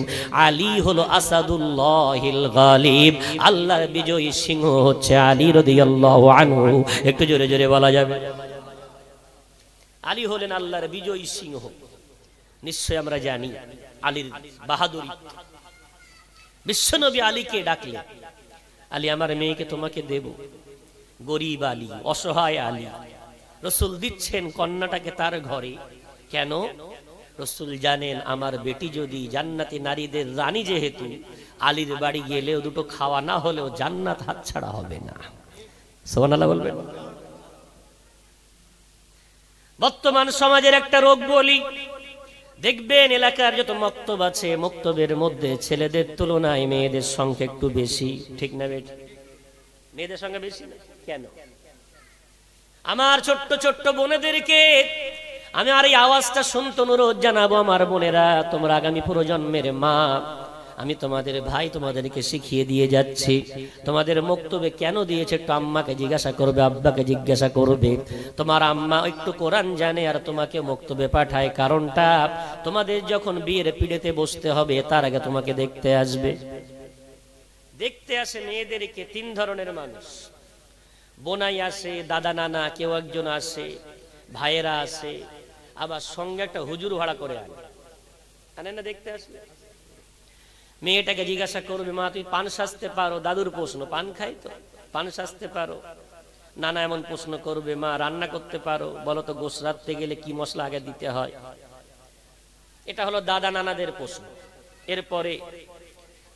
Speaker 1: আলী হলো আসাদুল্লাহিল গালিব আল্লাহর বিজয়ী সিংহ হচ্ছে আলী আল্লাহ আনু একটু জোরে জোরে বলা যাবে আলী হলেন আল্লাহর বিজয়ী সিংহ নিশ্চয় আমরা জানি আলীর বাহাদুরি বিশ্বনবী আলীকে ডাকলে আলী আমার মেয়েকে তোমাকে দেব গরিব আলী অসহায় আলী রসুল দিচ্ছেন কন্যাটাকে তার ঘরে কেন রসুল জানেন আমার বেটি যদি জান্নাতি নারীদের রানী যেহেতু আলীর বাড়ি গেলেও দুটো খাওয়া না হলেও জান্নাত হাতছাড়া হবে না সোহান বলবেন বর্তমান সমাজের একটা রোগ বলি দেখবেন এলাকার যত মক্তব আছে মক্তবের মধ্যে ছেলেদের তুলনায় মেয়েদের সংখ্যা একটু বেশি ঠিক না বেটি মেয়েদের সংখ্যা বেশি না কেন আমার ছোট্ট ছোট্ট বোনেদেরকে আমি আর এই আওয়াজটা শুনতে অনুরোধ জানাবো আমার বোনেরা তোমরা আগামী প্রজন্মের মা আমি তোমাদের ভাই তোমাদেরকে শিখিয়ে দিয়ে যাচ্ছি তোমাদের মুক্তবে কেন দিয়েছে একটু আম্মাকে জিজ্ঞাসা করবে আব্বাকে জিজ্ঞাসা করবে তোমার আম্মা একটু কোরআন জানে আর তোমাকে মুক্তবে পাঠায় কারণটা তোমাদের যখন বিয়ের পিড়েতে বসতে হবে তার আগে তোমাকে দেখতে আসবে দেখতে আসে মেয়েদেরকে তিন ধরনের মানুষ বোনাই আসে দাদা নানা কেউ একজন আসে ভাইয়েরা আসে আবার সঙ্গে একটা হুজুর ভাড়া করে আনে আনে না দেখতে আসবে মেয়েটাকে জিজ্ঞাসা করবে মা তুই পান সাজতে পারো দাদুর প্রশ্ন পান খাই তো পান সাজতে পারো নানা এমন প্রশ্ন করবে মা রান্না করতে পারো বলো তো গোস রাখতে গেলে কি মশলা আগে দিতে হয় এটা হলো দাদা নানাদের প্রশ্ন এরপরে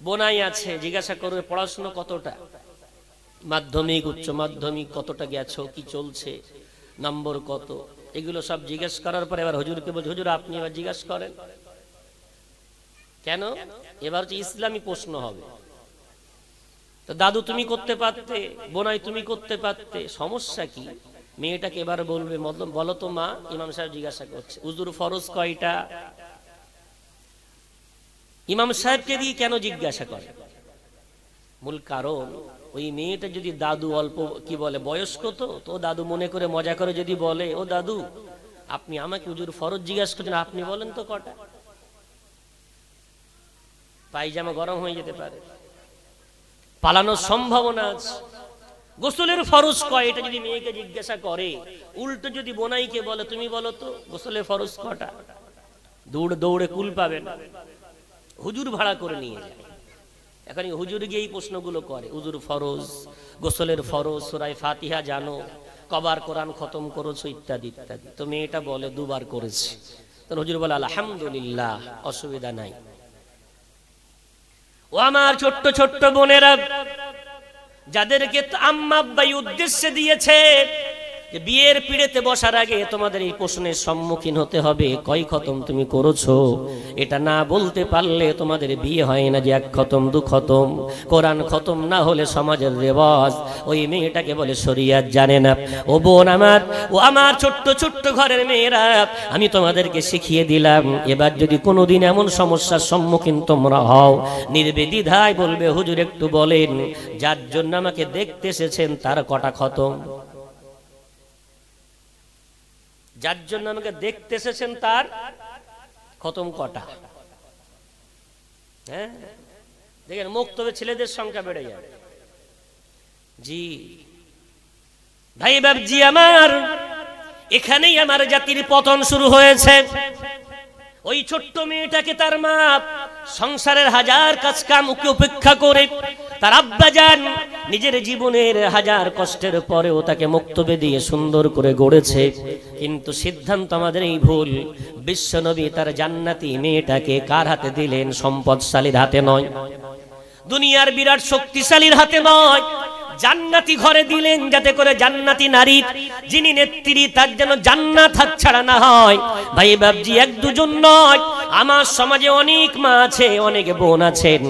Speaker 1: বোনাই আছে জিজ্ঞাসা করবে পড়াশুনো কতটা মাধ্যমিক উচ্চ মাধ্যমিক কতটা গেছো কি চলছে নম্বর কত এগুলো সব জিজ্ঞেস করার পরে এবার হজুরকে বলছে হজুর আপনি এবার জিজ্ঞেস করেন কেন এবার হচ্ছে ইসলামী প্রশ্ন হবে তো দাদু তুমি করতে পারতে বোনাই তুমি করতে পারতে সমস্যা কি মেয়েটাকে এবার বলবে বলো তো মা ইমাম সাহেব জিজ্ঞাসা করছে উজুর ফরজ কয়টা ইমাম সাহেবকে দিয়ে কেন জিজ্ঞাসা করে মূল কারণ ওই মেয়েটা যদি দাদু অল্প কি বলে বয়স্ক তো তো দাদু মনে করে মজা করে যদি বলে ও দাদু আপনি আমাকে উজুর ফরজ জিজ্ঞাসা করছেন আপনি বলেন তো কটা পায়জামা গরম হয়ে যেতে পারে পালানোর সম্ভাবনা আছে গোসলের ফরজ কয় এটা যদি মেয়েকে জিজ্ঞাসা করে উল্টো যদি বোনাইকে বলে তুমি বলো তো গোসলের ফরজ কটা দৌড়ে দৌড়ে কুল পাবে না হুজুর ভাড়া করে নিয়ে যায় এখন হুজুর গিয়ে এই প্রশ্নগুলো করে হুজুর ফরজ গোসলের ফরজ সোরাই ফাতিহা জানো কবার কোরআন খতম করেছো ইত্যাদি ইত্যাদি তো মেয়েটা বলে দুবার করেছে তখন হুজুর বলে আলহামদুলিল্লাহ অসুবিধা নাই ও আমার ছোট্ট ছোট্ট বোনেরা যাদেরকে আম্মাব্বাই উদ্দেশ্যে দিয়েছে বিয়ের পিড়েতে বসার আগে তোমাদের এই প্রশ্নের সম্মুখীন হতে হবে কয় খতম তুমি করেছো এটা না বলতে পারলে তোমাদের বিয়ে হয় না যে এক খতম দু খতম কোরআন খতম না হলে সমাজের রেওয়াজ ওই মেয়েটাকে বলে শরিয়াত জানে না ও বোন আমার ও আমার ছোট্ট ছোট্ট ঘরের মেয়েরা আমি তোমাদেরকে শিখিয়ে দিলাম এবার যদি কোনোদিন এমন সমস্যার সম্মুখীন তোমরা হও নির্বেদিধায় বলবে হুজুর একটু বলেন যার জন্য আমাকে দেখতে এসেছেন তার কটা খতম যার জন্য আমাকে দেখতে এসেছেন তার খতম কটা হ্যাঁ দেখেন মুখ তবে ছেলেদের সংখ্যা বেড়ে যাবে জি ভাই বাবজি আমার এখানেই আমার জাতির পতন শুরু হয়েছে ওই ছোট্ট মেয়েটাকে তার মা সংসারের হাজার কাজ কাম উপেক্ষা করে তার আব্বা যান নিজের জীবনের হাজার কষ্টের পরেও তাকে মুক্তবে দিয়ে সুন্দর করে গড়েছে কিন্তু সিদ্ধান্ত আমাদের এই ভুল বিশ্বনবী তার জান্নাতি মেয়েটাকে কার হাতে দিলেন সম্পদশালীর হাতে নয় দুনিয়ার বিরাট শক্তিশালীর হাতে নয় জান্নাতি ঘরে দিলেন যাতে করে জান্নাতি নারী যিনি নেত্রী তার যেন জান্নাত হাত ছাড়া না হয় ভাই বাবজি এক দুজন নয় আমার সমাজে অনেক মা আছে অনেক বোন আছেন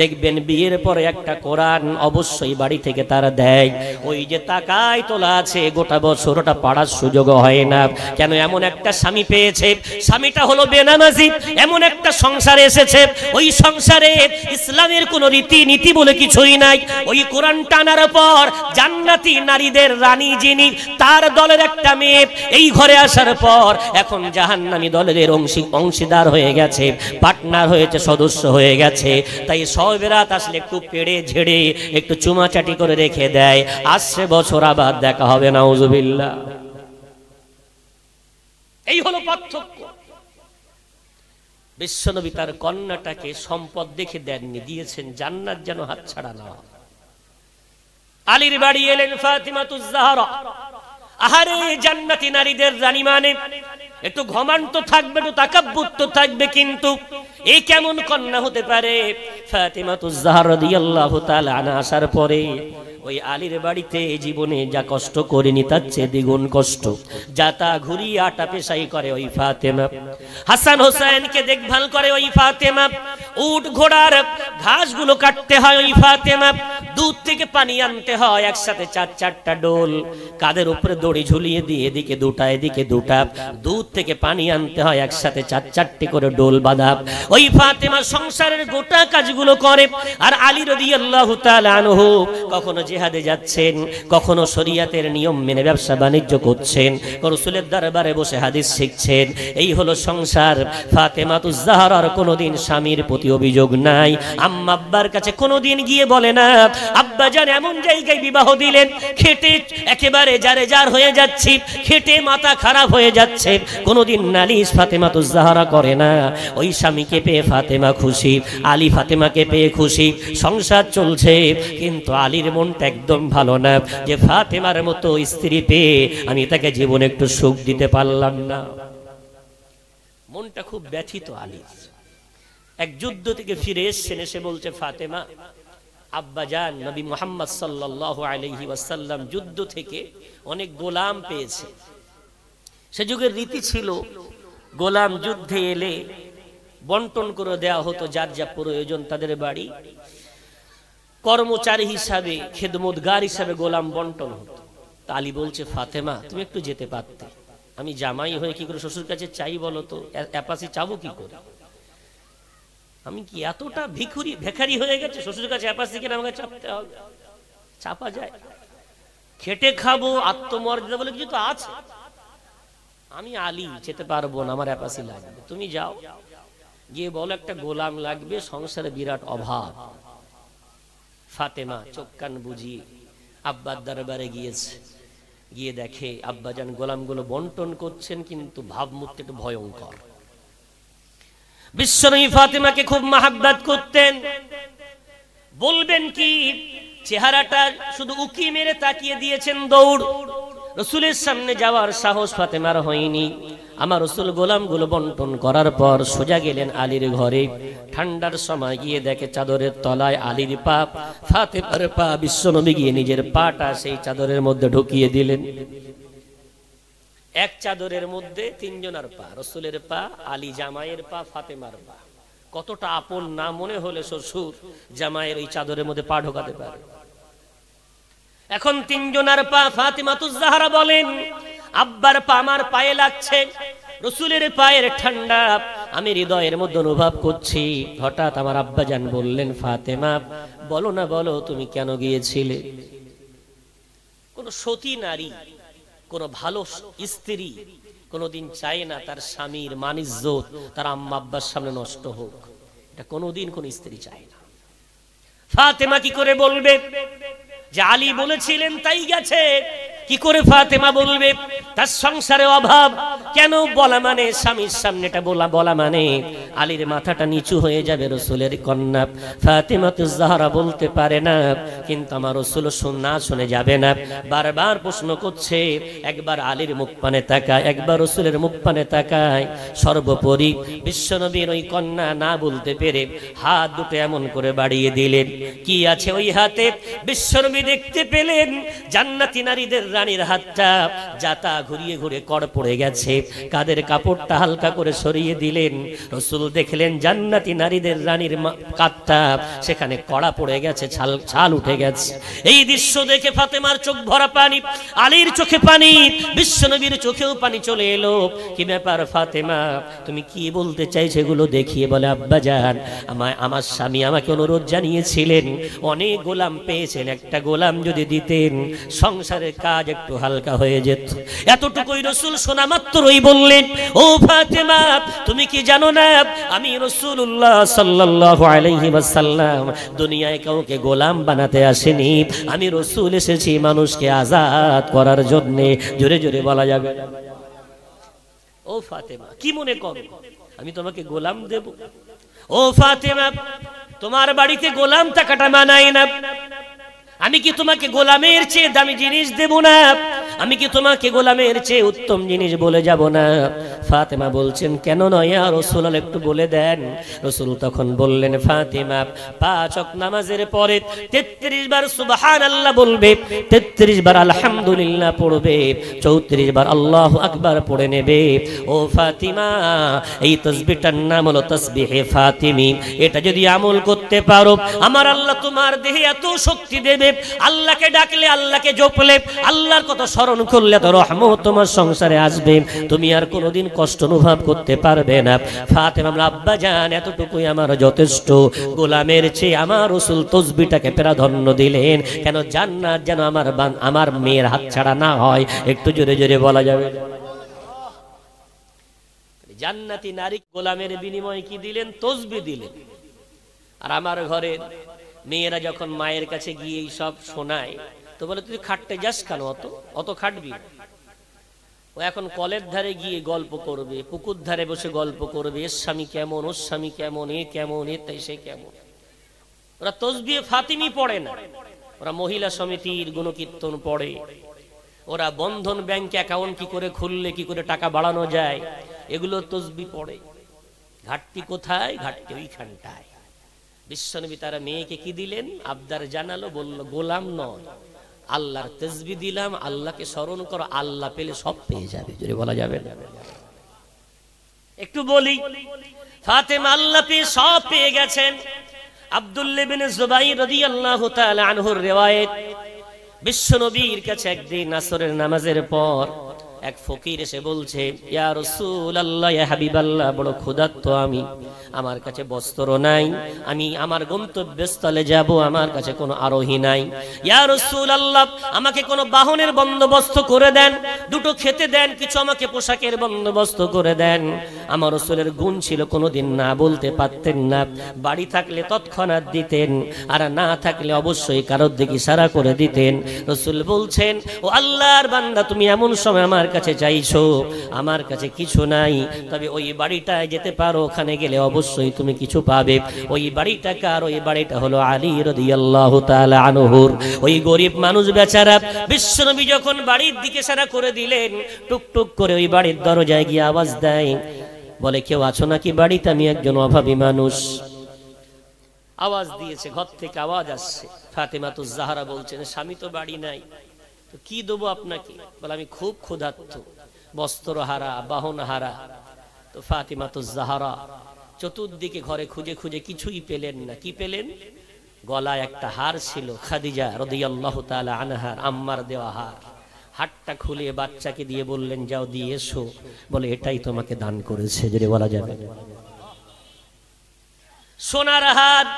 Speaker 1: দেখবেন বিয়ের পরে একটা কোরআন অবশ্যই বাড়ি থেকে তারা দেয় ওই যে তাকায় তোলা আছে গোটা বছরটা পাড়ার সুযোগ হয় না কেন এমন একটা স্বামী পেয়েছে স্বামীটা হলো বেনামাজি এমন একটা সংসারে এসেছে ওই সংসারে ইসলামের কোনো রীতিনীতি বলে কিছুই নাই ওই কোরআন টানার পর জান্নাতি নারীদের রানী যিনি তার দলের একটা মেয়ে এই ঘরে আসার পর এখন জাহান্নামী দলের অংশীদার হয়ে হয়ে গেছে পার্টনার হয়েছে সদস্য হয়ে গেছে তাই সবেরাত আসলে একটু পেড়ে ঝেড়ে একটু চুমাচাটি করে রেখে দেয় আসছে বছর আবার দেখা হবে না উজুবিল্লা এই হলো পার্থক্য বিশ্বনবী তার কন্যাটাকে সম্পদ দেখে দেননি দিয়েছেন জান্নাত যেন হাত ছাড়া না আলীর বাড়ি এলেন ফাতিমাতুজ জাহরা আহারে জান্নাতি নারীদের রানী মানে একটু ঘমান্ত থাকবে একটু তো থাকবে কিন্তু এই কেমন কন্যা হতে পারে ফাতিমাতুজ জাহরা আল্লাহ তাআলা আনা আসার পরে ওই আলীর বাড়িতে জীবনে যা কষ্ট করেনি তার চেয়ে দ্বিগুণ কষ্ট যা তা ঘুরি আটা পেশাই করে ওই ফাতেমা হাসান হোসেনকে দেখভাল করে ওই ফাতেমা উট ঘোড়ার ঘাসগুলো কাটতে হয় ওই ফাতেমা দুধ থেকে পানি আনতে হয় একসাথে চার চারটা ডোল কাদের উপরে দড়ি ঝুলিয়ে দিয়ে এদিকে দুটা এদিকে দুটা দুধ থেকে পানি আনতে হয় একসাথে চার চারটি করে ডোল বাঁধা ওই ফাতেমা সংসারের গোটা কাজগুলো করে আর আলী রদি আল্লাহ কখনো যে জেহাদে যাচ্ছেন কখনো শরিয়াতের নিয়ম মেনে ব্যবসা বাণিজ্য করছেন রসুলের দরবারে বসে হাদিস শিখছেন এই হলো সংসার ফাতেমাতুজাহার কোনোদিন স্বামীর প্রতি অভিযোগ নাই আম্মা আব্বার কাছে কোনোদিন গিয়ে বলে না আব্বা যান এমন জায়গায় বিবাহ দিলেন খেটে একেবারে যারে যার হয়ে যাচ্ছি খেটে মাথা খারাপ হয়ে যাচ্ছে কোনোদিন নালিশ ফাতেমাতুজাহারা করে না ওই স্বামীকে পেয়ে ফাতেমা খুশি আলী ফাতেমাকে পেয়ে খুশি সংসার চলছে কিন্তু আলীর মনটা একদম ভালো না যে ফাতেমার মতো স্ত্রী পেয়ে আমি তাকে জীবন একটু সুখ দিতে পারলাম না মনটা খুব ব্যথিত আলিস এক যুদ্ধ থেকে ফিরে এসছেন এসে বলছে ফাতেমা আব্বাজান নবী মোহাম্মদ সাল্লাহ আলহি ওয়াসাল্লাম যুদ্ধ থেকে অনেক গোলাম পেয়েছে সে যুগের রীতি ছিল গোলাম যুদ্ধে এলে বন্টন করে দেয়া হতো যার যা প্রয়োজন তাদের বাড়ি কর্মচারী হিসাবে খেদমতগার হিসাবে গোলাম বন্টন হতো তালি বলছে ফাতেমা তুমি একটু যেতে পারতে আমি জামাই হয়ে কি করে শ্বশুর কাছে চাই বলো তো অ্যাপাসি চাবো কি করে আমি কি এতটা ভিখুরি ভেখারি হয়ে গেছে শ্বশুর কাছে অ্যাপাসি কিনে আমাকে চাপতে হবে চাপা যায় খেটে খাবো আত্মমর্যাদা বলে কিছু তো আছে আমি আলী যেতে পারবো না আমার অ্যাপাসি লাগবে তুমি যাও গিয়ে বলো একটা গোলাম লাগবে সংসারে বিরাট অভাব ফাতেমা চোখ কান বুঝিয়ে আব্বার দরবারে গিয়েছে গিয়ে দেখে আব্বা আব্বাজান গোলামগুলো বন্টন করছেন কিন্তু ভাবমূর্তি একটু ভয়ঙ্কর বিশ্বনবী ফাতেমাকে খুব মাহাব্বাত করতেন বলবেন কি চেহারাটা শুধু উকি মেরে তাকিয়ে দিয়েছেন দৌড় রসুলের সামনে যাওয়ার সাহস ফাতেমার হয়নি আমার রসুল গোলামগুলো বন্টন করার পর সোজা গেলেন আলীর ঘরে ঠান্ডার সময় গিয়ে দেখে চাদরের তলায় আলীর পা ফাতেমার পা নবী গিয়ে নিজের পাটা সেই চাদরের মধ্যে ঢুকিয়ে দিলেন এক চাদরের মধ্যে তিনজনের পা রসুলের পা আলী জামাইয়ের পা ফাতেমার পা কতটা আপন না মনে হলে শ্বশুর জামাইয়ের ওই চাদরের মধ্যে পা ঢোকাতে পারে এখন তিনজনের পা ফাতিমাতুজাহারা বলেন আব্বার পা আমার পায়ে লাগছে রসুলের পায়ের ঠান্ডা আমি হৃদয়ের মধ্যে অনুভব করছি হঠাৎ আমার আব্বা যান বললেন ফাতেমা বলো না বলো তুমি কেন গিয়েছিলে কোন সতী নারী কোন ভালো স্ত্রী কোনোদিন চায় না তার স্বামীর মানিজ্য তার আম্মা আব্বার সামনে নষ্ট হোক এটা কোনোদিন কোন স্ত্রী চায় না ফাতেমা কি করে বলবে যে আলী বলেছিলেন তাই গেছে কি করে ফাতেমা বলবে তার সংসারে অভাব কেন বলা মানে স্বামীর সামনেটা বলা বলা মানে আলীর মাথাটা নিচু হয়ে যাবে রসুলের কন্যা ফাতেমা তো জাহারা বলতে পারে না কিন্তু আমার রসুল না শুনে যাবে না বারবার প্রশ্ন করছে একবার আলীর মুখ পানে তাকায় একবার রসুলের মুখ পানে তাকায় সর্বোপরি বিশ্বনবীর ওই কন্যা না বলতে পেরে হাত দুটো এমন করে বাড়িয়ে দিলেন কি আছে ওই হাতে বিশ্বনবী দেখতে পেলেন জান্নাতি নারীদের রানীর হাতটা যাতা ঘুরিয়ে ঘুরে কড় পড়ে গেছে কাদের কাপড়টা হালকা করে সরিয়ে দিলেন রসুল দেখলেন জান্নাতি নারীদের রানীর কাতটা সেখানে কড়া পড়ে গেছে ছাল ছাল উঠে হয়ে গেছে এই দৃশ্য দেখে ফাতেমার চোখ ভরা পানি আলীর চোখে পানি বিশ্বনবীর চোখেও পানি চলে এলো কি ব্যাপার ফাতেমা তুমি কি বলতে চাই সেগুলো দেখিয়ে বলে আব্বা যান আমায় আমার স্বামী আমাকে অনুরোধ জানিয়েছিলেন অনেক গোলাম পেয়েছেন একটা গোলাম যদি দিতেন সংসারের কাজ একটু হালকা হয়ে যেত এতটুকুই রসুল শোনা মাত্রই বললেন ও ফাতেমা তুমি কি জানো না আমি রসুল্লাহ সাল্লাহ আলহিম দুনিয়ায় কাউকে গোলাম বানাতে আসেনি আমি রসুল এসেছি মানুষকে আজাদ করার জন্য জোরে জোরে বলা যাবে ও ফাতেমা কি মনে কর আমি তোমাকে গোলাম দেব ও ফাতেমা তোমার বাড়িতে গোলাম টাকাটা মানাই না আমি কি তোমাকে গোলামের চেয়ে দামি জিনিস দেব না আমি কি তোমাকে গোলামের চেয়ে উত্তম জিনিস বলে যাব না ফাতেমা বলছেন কেন নয়া রসুলাল একটু বলে দেন রসুল তখন বললেন ফাতেমা পাচক নামাজের পরে তেত্রিশ বার সুবাহান আল্লাহ বলবে তেত্রিশ বার আলহামদুলিল্লাহ পড়বে চৌত্রিশ বার আল্লাহ আকবার পড়ে নেবে ও ফাতিমা এই তসবিটার নাম হলো তসবি হে ফাতিমি এটা যদি আমল করতে পারো আমার আল্লাহ তোমার দেহে এত শক্তি দেবে আল্লাহকে ডাকলে আল্লাহকে জপলে আল্লাহর কথা স্মরণ করলে তো রহমত তোমার সংসারে আসবে তুমি আর কোনোদিন কষ্ট অনুভব করতে পারবে না ফাতেমা আব্বা জান এতটুকুই আমার যথেষ্ট গোলামের চেয়ে আমার রসুল তসবিটাকে প্রাধান্য দিলেন কেন জান্নাত যেন আমার আমার মেয়ের হাত ছাড়া না হয় একটু জোরে জোরে বলা যাবে জান্নাতি নারী গোলামের বিনিময় কি দিলেন তসবি দিলেন আর আমার ঘরে মেয়েরা যখন মায়ের কাছে গিয়ে সব শোনায় তো বলে তুই খাটতে যাস কেন অত অত খাটবি ও এখন কলের ধারে গিয়ে গল্প করবে পুকুর ধারে বসে গল্প করবে এর স্বামী কেমন ওর স্বামী কেমন এ কেমন এ তাই সে কেমন ওরা তসবিয়ে ফাতিমি পড়ে না ওরা মহিলা সমিতির গুণকীর্তন পড়ে ওরা বন্ধন ব্যাংক অ্যাকাউন্ট কি করে খুললে কি করে টাকা বাড়ানো যায় এগুলো তসবি পড়ে ঘাটতি কোথায় ঘাটতি ওইখানটায় বিশ্বনবী তারা মেয়েকে কি দিলেন আবদার জানালো বলল গোলাম নয় আল্লাহর তেজবি দিলাম আল্লাহকে স্মরণ করো আল্লাহ পেলে সব পেয়ে যাবে যদি বলা যাবে একটু বলি ফাতেমা আল্লাহ পেয়ে সব পেয়ে গেছেন আল্লাহ আনহুর বিশ্ব নবীর কাছে একদিন আসরের নামাজের পর এক ফকির এসে বলছে রসুল আল্লাহ হাবিব আল্লাহ বড় ক্ষুধার্ত আমি আমার কাছে বস্ত্র নাই আমি আমার গন্তব্যস্থলে যাব আমার কাছে কোনো আরোহী নাই ইয়া রসুল আল্লাহ আমাকে কোনো বাহনের বন্দোবস্ত করে দেন দুটো খেতে দেন কিছু আমাকে পোশাকের বন্দোবস্ত করে দেন আমার রসুলের গুণ ছিল কোনোদিন না বলতে পারতেন না বাড়ি থাকলে তৎক্ষণাৎ দিতেন আর না থাকলে অবশ্যই কারোর দিকে সারা করে দিতেন রসুল বলছেন ও আল্লাহর বান্দা তুমি এমন সময় আমার কাছে চাইছো আমার কাছে কিছু নাই তবে ওই বাড়িটায় যেতে পারো ওখানে গেলে অবশ্যই তুমি কিছু পাবে ওই বাড়িটা কার ওই বাড়িটা হলো আলী রাদিয়াল্লাহু তাআলা আনহুর ওই গরিব মানুষ বেচারা বিশ্বনবী যখন বাড়ির দিকে সারা করে দিলেন টুকটুক করে ওই বাড়ির দরজায় গিয়ে আওয়াজ দেয় বলে কেউ আছো নাকি বাড়িতে আমি একজন অভাবী মানুষ আওয়াজ দিয়েছে ঘর থেকে আওয়াজ আসছে ফাতেমা তো জাহারা বলছেন স্বামী তো বাড়ি নাই কি দেবো আপনাকে বলে আমি খুব ক্ষুধার্ত বস্ত্র হারা বাহন হারা তো ফাতিমা তো জাহারা চতুর্দিকে ঘরে খুঁজে খুঁজে কিছুই পেলেন না কি পেলেন গলায় একটা হার ছিল খাদিজা রদিয়াল্লাহ তালা আনহার আম্মার দেওয়া হার হাটটা খুলে বাচ্চাকে দিয়ে বললেন যাও দিয়ে এসো বলে এটাই তোমাকে দান করেছে যদি বলা যাবে সোনার হাত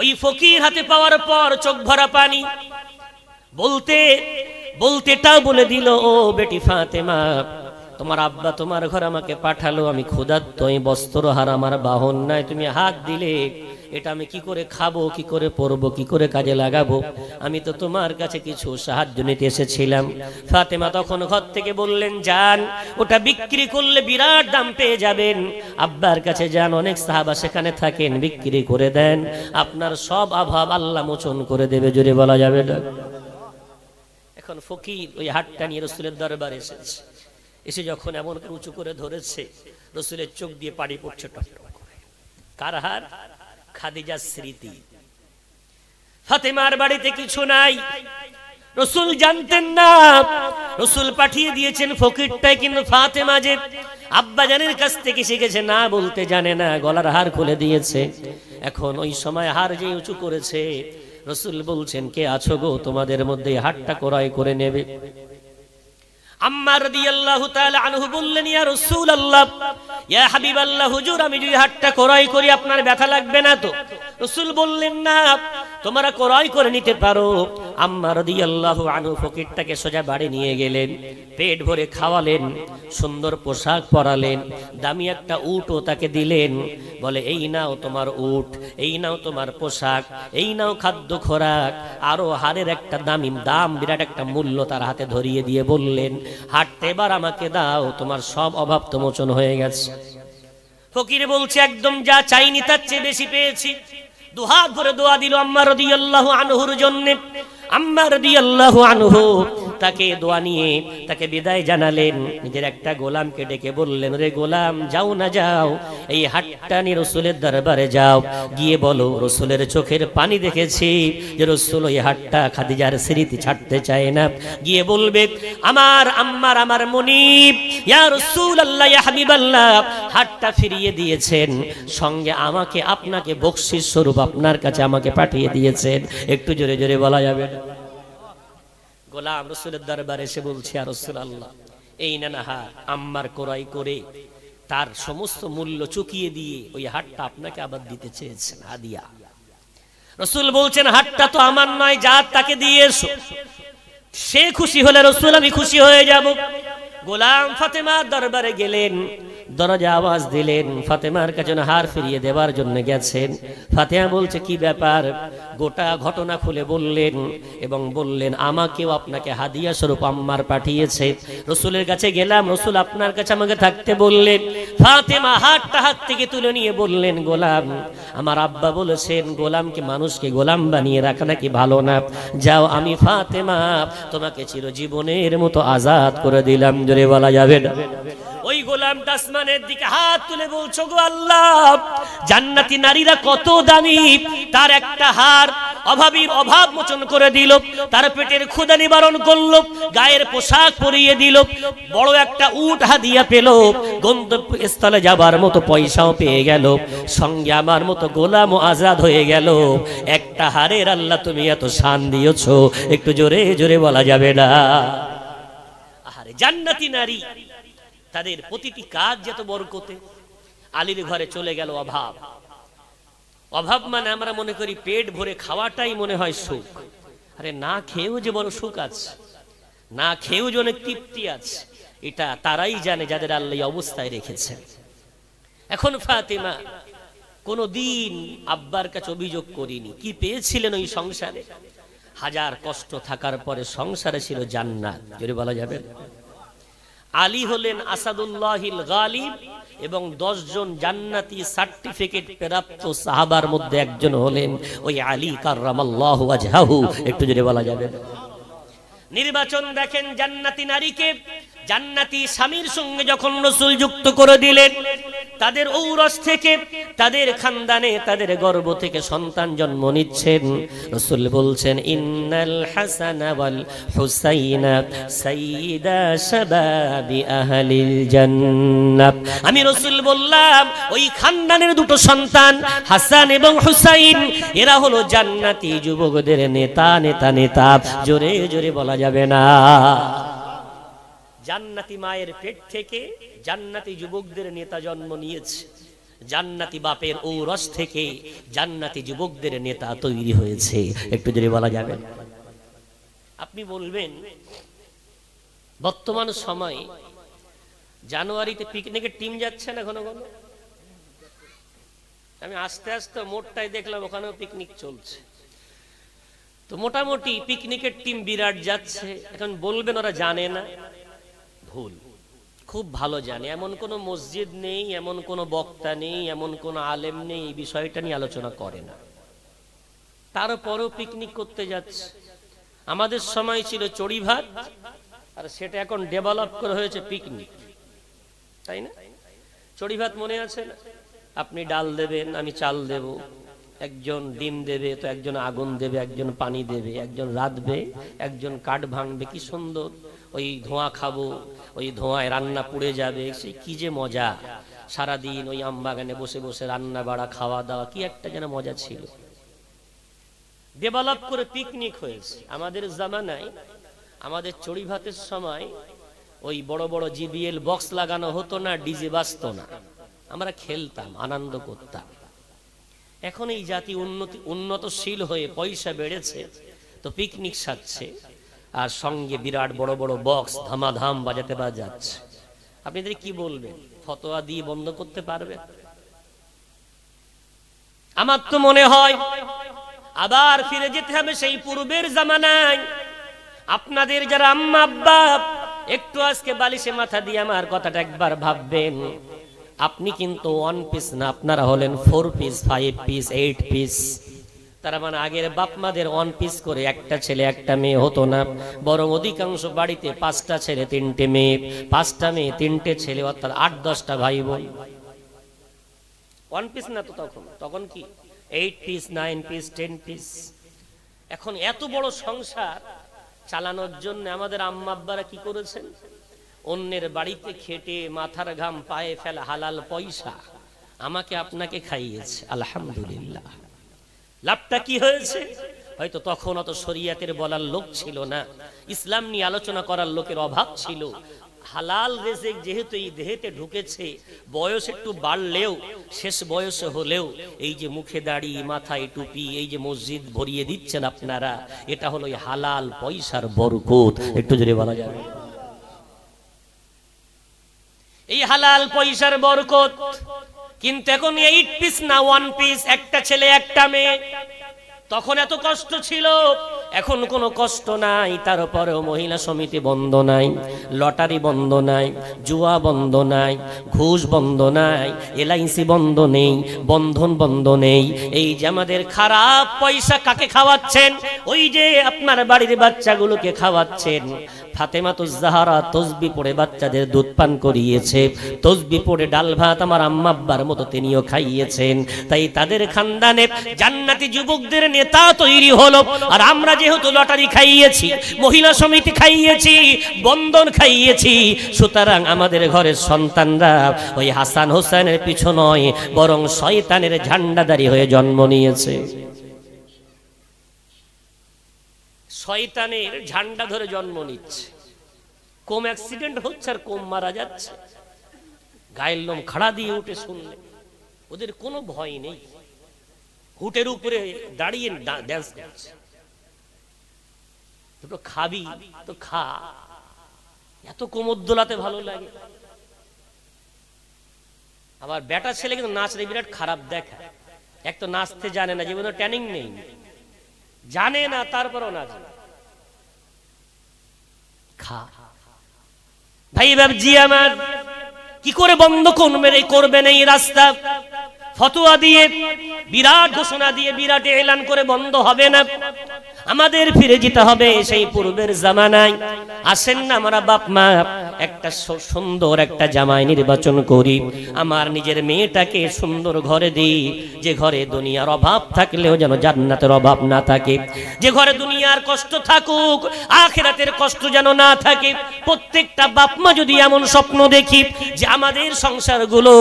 Speaker 1: ওই ফকির হাতে পাওয়ার পর চোখ ভরা পানি বলতে বলতেটাও বলে দিল ও বেটি ফাতেমা তোমার আব্বা তোমার ঘর আমাকে পাঠালো আমি ক্ষুধার্ত এই বস্ত্র হার আমার বাহন নাই তুমি হাত দিলে এটা আমি কি করে খাবো কি করে পরবো কি করে কাজে লাগাবো আমি তো তোমার কাছে কিছু সাহায্য নিতে এসেছিলাম ফাতেমা তখন ঘর থেকে বললেন যান ওটা বিক্রি করলে বিরাট দাম পেয়ে যাবেন আব্বার কাছে যান অনেক সাহাবা সেখানে থাকেন বিক্রি করে দেন আপনার সব অভাব আল্লাহ মোচন করে দেবে জুড়ে বলা যাবে না একজন ফকির ওই হাটটা নিয়ে রসুলের দরবারে এসেছে এসে যখন এমন উঁচু করে ধরেছে রসুলের চোখ দিয়ে পাড়ি পড়ছে কার হার খাদিজার স্মৃতি ফাতেমার বাড়িতে কিছু নাই রসুল জানতেন না রসুল পাঠিয়ে দিয়েছেন ফকিরটাই কিন্তু ফাতেমা যে আব্বাজানের কাছ থেকে শিখেছে না বলতে জানে না গলার হার খুলে দিয়েছে এখন ওই সময় হার যে উঁচু করেছে রসুল বলছেন কে আছো গো তোমাদের মধ্যে হাটটা ক্রয় করে নেবে আম্মার রাদিয়াল্লাহু তাআলা আনহু বললেন ইয়া রাসূলুল্লাহ ইয়া হাবিবাল্লাহ হুজুর আমি যদি হাতটা কোরাই করি আপনার ব্যথা লাগবে না তো রাসূল বললেন না তোমরা কোরাই করে নিতে পারো আম্মা রাদিয়াল্লাহু আনহু ফকিরটাকে সোজা বাড়ি নিয়ে গেলেন পেট ভরে খাওয়ালেন সুন্দর পোশাক পরালেন দামি একটা উটও তাকে দিলেন বলে এই নাও তোমার উট এই নাও তোমার পোশাক এই নাও খাদ্য খোরাক আরো হারের একটা দামি দাম বিরাট একটা মূল্য তার হাতে ধরিয়ে দিয়ে বললেন হাঁটতে এবার আমাকে দাও তোমার সব অভাব তো মোচন হয়ে গেছে ফকির বলছে একদম যা চাইনি তার চেয়ে বেশি পেয়েছি দুহাত ভরে দোয়া দিল আম্মা রদিয়াল্লাহু আনহুর জন্য আম্মা রদিয়াল্লাহু আনহু তাকে দোয়া নিয়ে তাকে বিদায় জানালেন নিজের একটা গোলামকে ডেকে বললেন রে গোলাম যাও না যাও এই হাট্টানি রসুলের দরবারে যাও গিয়ে বলো রসুলের চোখের পানি দেখেছি যে রসুল ওই হাটটা খাদিজার স্মৃতি ছাড়তে চায় না গিয়ে বলবে আমার আম্মার আমার মনিব ইয়া রসুল আল্লাহ হাবিব হাটটা ফিরিয়ে দিয়েছেন সঙ্গে আমাকে আপনাকে বকশিস স্বরূপ আপনার কাছে আমাকে পাঠিয়ে দিয়েছেন একটু জোরে জোরে বলা যাবে না গোলাম রসুলের দরবারে এসে বলছে আর রসুল আল্লাহ এই নানাহা আম্মার কোরাই করে তার সমস্ত মূল্য চুকিয়ে দিয়ে ওই হাটটা আপনাকে আবার দিতে চেয়েছেন হাদিয়া রসুল বলছেন হাটটা তো আমার নয় যা তাকে দিয়ে এসো সে খুশি হলে রসুল আমি খুশি হয়ে যাব গোলাম ফাতেমা দরবারে গেলেন দরজা আওয়াজ দিলেন ফাতেমার কাছে হার ফিরিয়ে দেওয়ার জন্য গেছেন ফাতেমা বলছে কি ব্যাপার গোটা ঘটনা খুলে বললেন এবং বললেন আমাকেও আপনাকে হাদিয়া স্বরূপ আম্মার পাঠিয়েছে রসুলের কাছে গেলাম রসুল আপনার কাছে আমাকে থাকতে বললেন ফাতেমা হাতটা হাত থেকে তুলে নিয়ে বললেন গোলাম আমার আব্বা বলেছেন গোলামকে মানুষকে গোলাম বানিয়ে রাখা নাকি ভালো না যাও আমি ফাতেমা তোমাকে চিরজীবনের মতো আজাদ করে দিলাম জোরে বলা যাবে না গোলামটা আসমানের দিকে হাত তুলে বলছো গো আল্লাহ জান্নাতি নারীরা কত দামি তার একটা হার অভাবীর অভাব মোচন করে দিল তার পেটের ক্ষুদা নিবারণ করল গায়ের পোশাক পরিয়ে দিল বড় একটা উট হাদিয়া পেল যাবার মতো পয়সাও পেয়ে গেল সঙ্গে আমার মতো গোলাম আজাদ হয়ে গেল একটা হারের আল্লাহ তুমি এত শান দিয়েছ একটু জোরে জোরে বলা যাবে না আহারে জান্নাতি নারী তাদের প্রতিটি কাজ যত বরকতে আলীর ঘরে চলে গেল অভাব অভাব মানে আমরা মনে করি পেট ভরে খাওয়াটাই মনে হয় সুখ আরে না খেয়েও যে বড় সুখ আছে না খেয়েও যে অনেক তৃপ্তি আছে এটা তারাই জানে যাদের আল্লাহ অবস্থায় রেখেছে এখন ফাতেমা কোনো দিন আব্বার কাছে অভিযোগ করিনি কি পেয়েছিলেন ওই সংসারে হাজার কষ্ট থাকার পরে সংসারে ছিল জান্নাত যদি বলা যাবে আলী হলেন আসাদুল্লাহিল গালিব এবং দশজন জান্নাতি সার্টিফিকেট প্রাপ্ত সাহাবার মধ্যে একজন হলেন ওই আলী কার্রামাল্লাহু ওয়াজহাহু একটু জোরে বলা যাবে নির্বাচন দেখেন জান্নাতি নারীকে জান্নাতি স্বামীর সঙ্গে যখন রসুল যুক্ত করে দিলেন তাদের ঔরস থেকে তাদের খানদানে তাদের গর্ব থেকে সন্তান জন্ম নিচ্ছেন রসুল বলছেন ইন্নাল হাসান ওয়াল হুসাইনা সাইয়্যিদা শাবাবি আহলিল জান্নাত আমি রসুল বললাম ওই খানদানের দুটো সন্তান হাসান এবং হুসাইন এরা হলো জান্নাতি যুবকদের নেতা নেতা নেতা জোরে জোরে বলা যাবে না জান্নাতি মায়ের পেট থেকে জান্নাতি যুবকদের নেতা জন্ম নিয়েছে জান্নাতি বাপের ঔরস থেকে জান্নাতি যুবকদের নেতা তৈরি হয়েছে একটু যদি বলা যাবে আপনি বলবেন বর্তমান সময়ে জানুয়ারিতে পিকনিকের টিম যাচ্ছে না ঘন ঘন আমি আস্তে আস্তে মোটটাই দেখলাম ওখানেও পিকনিক চলছে তো মোটামুটি পিকনিকের টিম বিরাট যাচ্ছে এখন বলবেন ওরা জানে না ভুল খুব ভালো জানি এমন কোনো মসজিদ নেই এমন কোনো বক্তা নেই এমন কোনো আলেম নেই এই বিষয়টা নিয়ে আলোচনা করে না তারপরও পিকনিক করতে যাচ্ছে আমাদের সময় ছিল চড়ি ভাত আর সেটা এখন ডেভেলপ করে হয়েছে পিকনিক তাই না চড়ি ভাত মনে আছে না আপনি ডাল দেবেন আমি চাল দেব একজন ডিম দেবে তো একজন আগুন দেবে একজন পানি দেবে একজন রাঁধবে একজন কাঠ ভাঙবে কি সুন্দর ওই ধোঁয়া খাবো ওই ধোঁয়ায় রান্না পুড়ে যাবে সে কি যে মজা সারাদিন ওই আম বাগানে বসে বসে রান্না বাড়া খাওয়া দাওয়া কি একটা যেন মজা ছিল ডেভেলপ করে পিকনিক হয়েছে আমাদের জামানায় আমাদের চড়ি ভাতের সময় ওই বড় বড় জিবিএল বক্স লাগানো হতো না ডিজে বাঁচত না আমরা খেলতাম আনন্দ করতাম এখন এই জাতি উন্নতি উন্নতশীল হয়ে পয়সা বেড়েছে তো পিকনিক সাজছে আর সঙ্গে বিরাট বড় বড় বক্স ধামাধাম বাজাতে বাজাচ্ছে আপনি তাদের কি বলবেন ফতোয়া দিয়ে বন্ধ করতে পারবে আমার তো মনে হয় আবার ফিরে যেতে হবে সেই পূর্বের জামানায় আপনাদের যারা আম্মা আব্বা একটু আজকে বালিশে মাথা দিয়ে আমার কথাটা একবার ভাববেন আপনি কিন্তু ওয়ান পিস না আপনারা হলেন four piece five piece eight piece তারা মানে আগের বাপমাদের ওয়ান পিস করে একটা ছেলে একটা মেয়ে হতো না বরং অধিকাংশ বাড়িতে পাঁচটা ছেলে তিনটে মেয়ে পাঁচটা মেয়ে তিনটে ছেলে অর্থাৎ আট দশটা ভাই বোন ওয়ান পিস না তো তখন তখন কি eight piece nine piece ten piece এখন এত বড় সংসার চালানোর জন্য আমাদের আম্মাব্বারা কি করেছেন অন্যের বাড়িতে খেটে মাথার ঘাম পায়ে ফেলা হালাল পয়সা আমাকে আপনাকে খাইয়েছে আলহামদুলিল্লাহ লাভটা কি হয়েছে হয়তো তখন অত শরিয়াতের বলার লোক ছিল না ইসলাম নিয়ে আলোচনা করার লোকের অভাব ছিল হালাল রেজেক যেহেতু এই দেহেতে ঢুকেছে বয়স একটু বাড়লেও শেষ বয়স হলেও এই যে মুখে দাড়ি মাথায় টুপি এই যে মসজিদ ভরিয়ে দিচ্ছেন আপনারা এটা হলো হালাল পয়সার বরকত একটু জোরে বলা যাবে এই হালাল পয়সার বরকত কিন্তু এখন এইট পিস না ওয়ান পিস একটা ছেলে একটা মেয়ে তখন এত কষ্ট ছিল এখন কোনো কষ্ট নাই তারপরেও মহিলা সমিতি বন্ধ নাই লটারি বন্ধ নাই জুয়া বন্ধ নাই ঘুষ বন্ধ নাই এলআইসি বন্ধ নেই বন্ধন বন্ধ নেই এই যে আমাদের খারাপ পয়সা কাকে খাওয়াচ্ছেন ওই যে আপনার বাড়ির বাচ্চাগুলোকে খাওয়াচ্ছেন ফাতেমাতুজাহারা তসবি পড়ে বাচ্চাদের দুধ পান করিয়েছে তসবি পড়ে ডাল ভাত আমার আম্মাব্বার মতো তিনিও খাইয়েছেন তাই তাদের খানদানে জান্নাতি যুবকদের নেতা তৈরি হলো আর আমরা যেহেতু লটারি খাইয়েছি মহিলা সমিতি খাইয়েছি বন্ধন খাইয়েছি সুতরাং আমাদের ঘরের সন্তানরা ওই হাসান হোসেনের পিছু নয় বরং শয়তানের ঝান্ডাদারি হয়ে জন্ম নিয়েছে শয়তানের ঝান্ডা ধরে জন্ম নিচ্ছে কম অ্যাক্সিডেন্ট হচ্ছে আর কম মারা যাচ্ছে গায়ের লোম খাড়া দিয়ে উঠে শুনলে ওদের কোনো ভয় নেই হুটের উপরে দাঁড়িয়ে ড্যান্স করছে দুটো খাবি তো খা এত কোমর দোলাতে ভালো লাগে আবার বেটা ছেলে কিন্তু রে বিরাট খারাপ দেখা এক তো নাচতে জানে না জীবনে ট্যানিং নেই জানে না তারপরও নাচে খা ভাই বাবজি আমার কি করে বন্ধ করবেন এই করবেন এই রাস্তা ফতোয়া দিয়ে বিরাট ঘোষণা দিয়ে বিরাট এলান করে বন্ধ হবে না আমাদের ফিরে যেতে হবে সেই পূর্বের জামানায় আসেন না আমরা বাপ মা একটা সুন্দর একটা জামাই নির্বাচন করি আমার নিজের মেয়েটাকে সুন্দর ঘরে দিই যে ঘরে দুনিয়ার অভাব থাকলেও যেন জান্নাতের অভাব না থাকে যে ঘরে দুনিয়ার কষ্ট থাকুক আখেরাতের কষ্ট যেন না থাকে প্রত্যেকটা বাপ মা যদি এমন স্বপ্ন দেখি যে আমাদের সংসারগুলো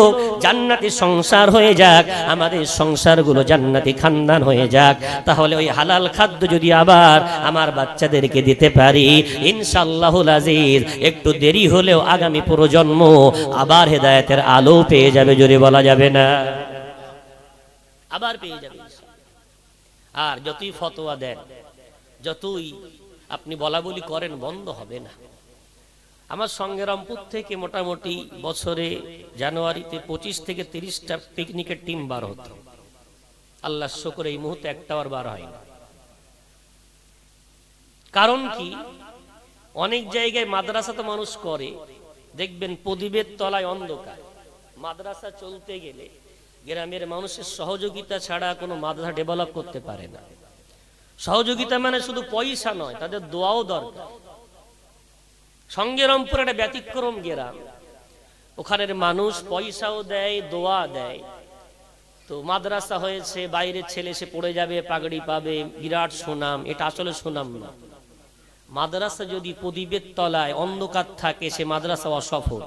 Speaker 1: জান্নাতের সংসার হয়ে যায় যাক আমাদের সংসারগুলো জান্নাতি খানদান হয়ে যাক তাহলে ওই হালাল খাদ্য যদি আবার আমার বাচ্চাদেরকে দিতে পারি ইনশাল্লাহুল আজিজ একটু দেরি হলেও আগামী প্রজন্ম আবার হেদায়তের আলো পেয়ে যাবে যদি বলা যাবে না আবার পেয়ে যাবে আর যতই ফতোয়া দেন যতই আপনি বলা বলি করেন বন্ধ হবে না আমার সঙ্গে রামপুর থেকে মোটামুটি বছরে জানুয়ারিতে পঁচিশ থেকে তিরিশটা পিকনিকের টিম বার হতো আল্লাহ শকর এই মুহূর্তে একটাবার বার হয় না কারণ কি অনেক জায়গায় মাদ্রাসা তো মানুষ করে দেখবেন প্রদীপের তলায় অন্ধকার মাদ্রাসা চলতে গেলে গ্রামের মানুষের সহযোগিতা ছাড়া কোনো মাদ্রাসা ডেভেলপ করতে পারে না সহযোগিতা মানে শুধু পয়সা নয় তাদের দোয়াও দরকার সঙ্গেরমপুর একটা ব্যতিক্রম গেরাম ওখানের মানুষ পয়সাও দেয় দোয়া দেয় তো মাদ্রাসা হয়েছে বাইরের ছেলে সে পড়ে যাবে পাগড়ি পাবে বিরাট সুনাম এটা আসলে সুনাম না মাদ্রাসা যদি প্রদীপের তলায় অন্ধকার থাকে সে মাদ্রাসা অসফল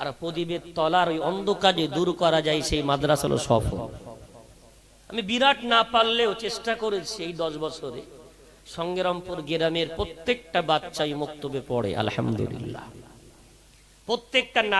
Speaker 1: আর প্রদীপের তলার ওই অন্ধকার যে দূর করা যায় সেই মাদ্রাসা হলো সফল আমি বিরাট না পারলেও চেষ্টা করেছি এই দশ বছরে সংগ্রামপুর গ্রামের প্রত্যেকটা বাচ্চাই মুক্তবে পড়ে আলহামদুলিল্লাহ প্রত্যেকটা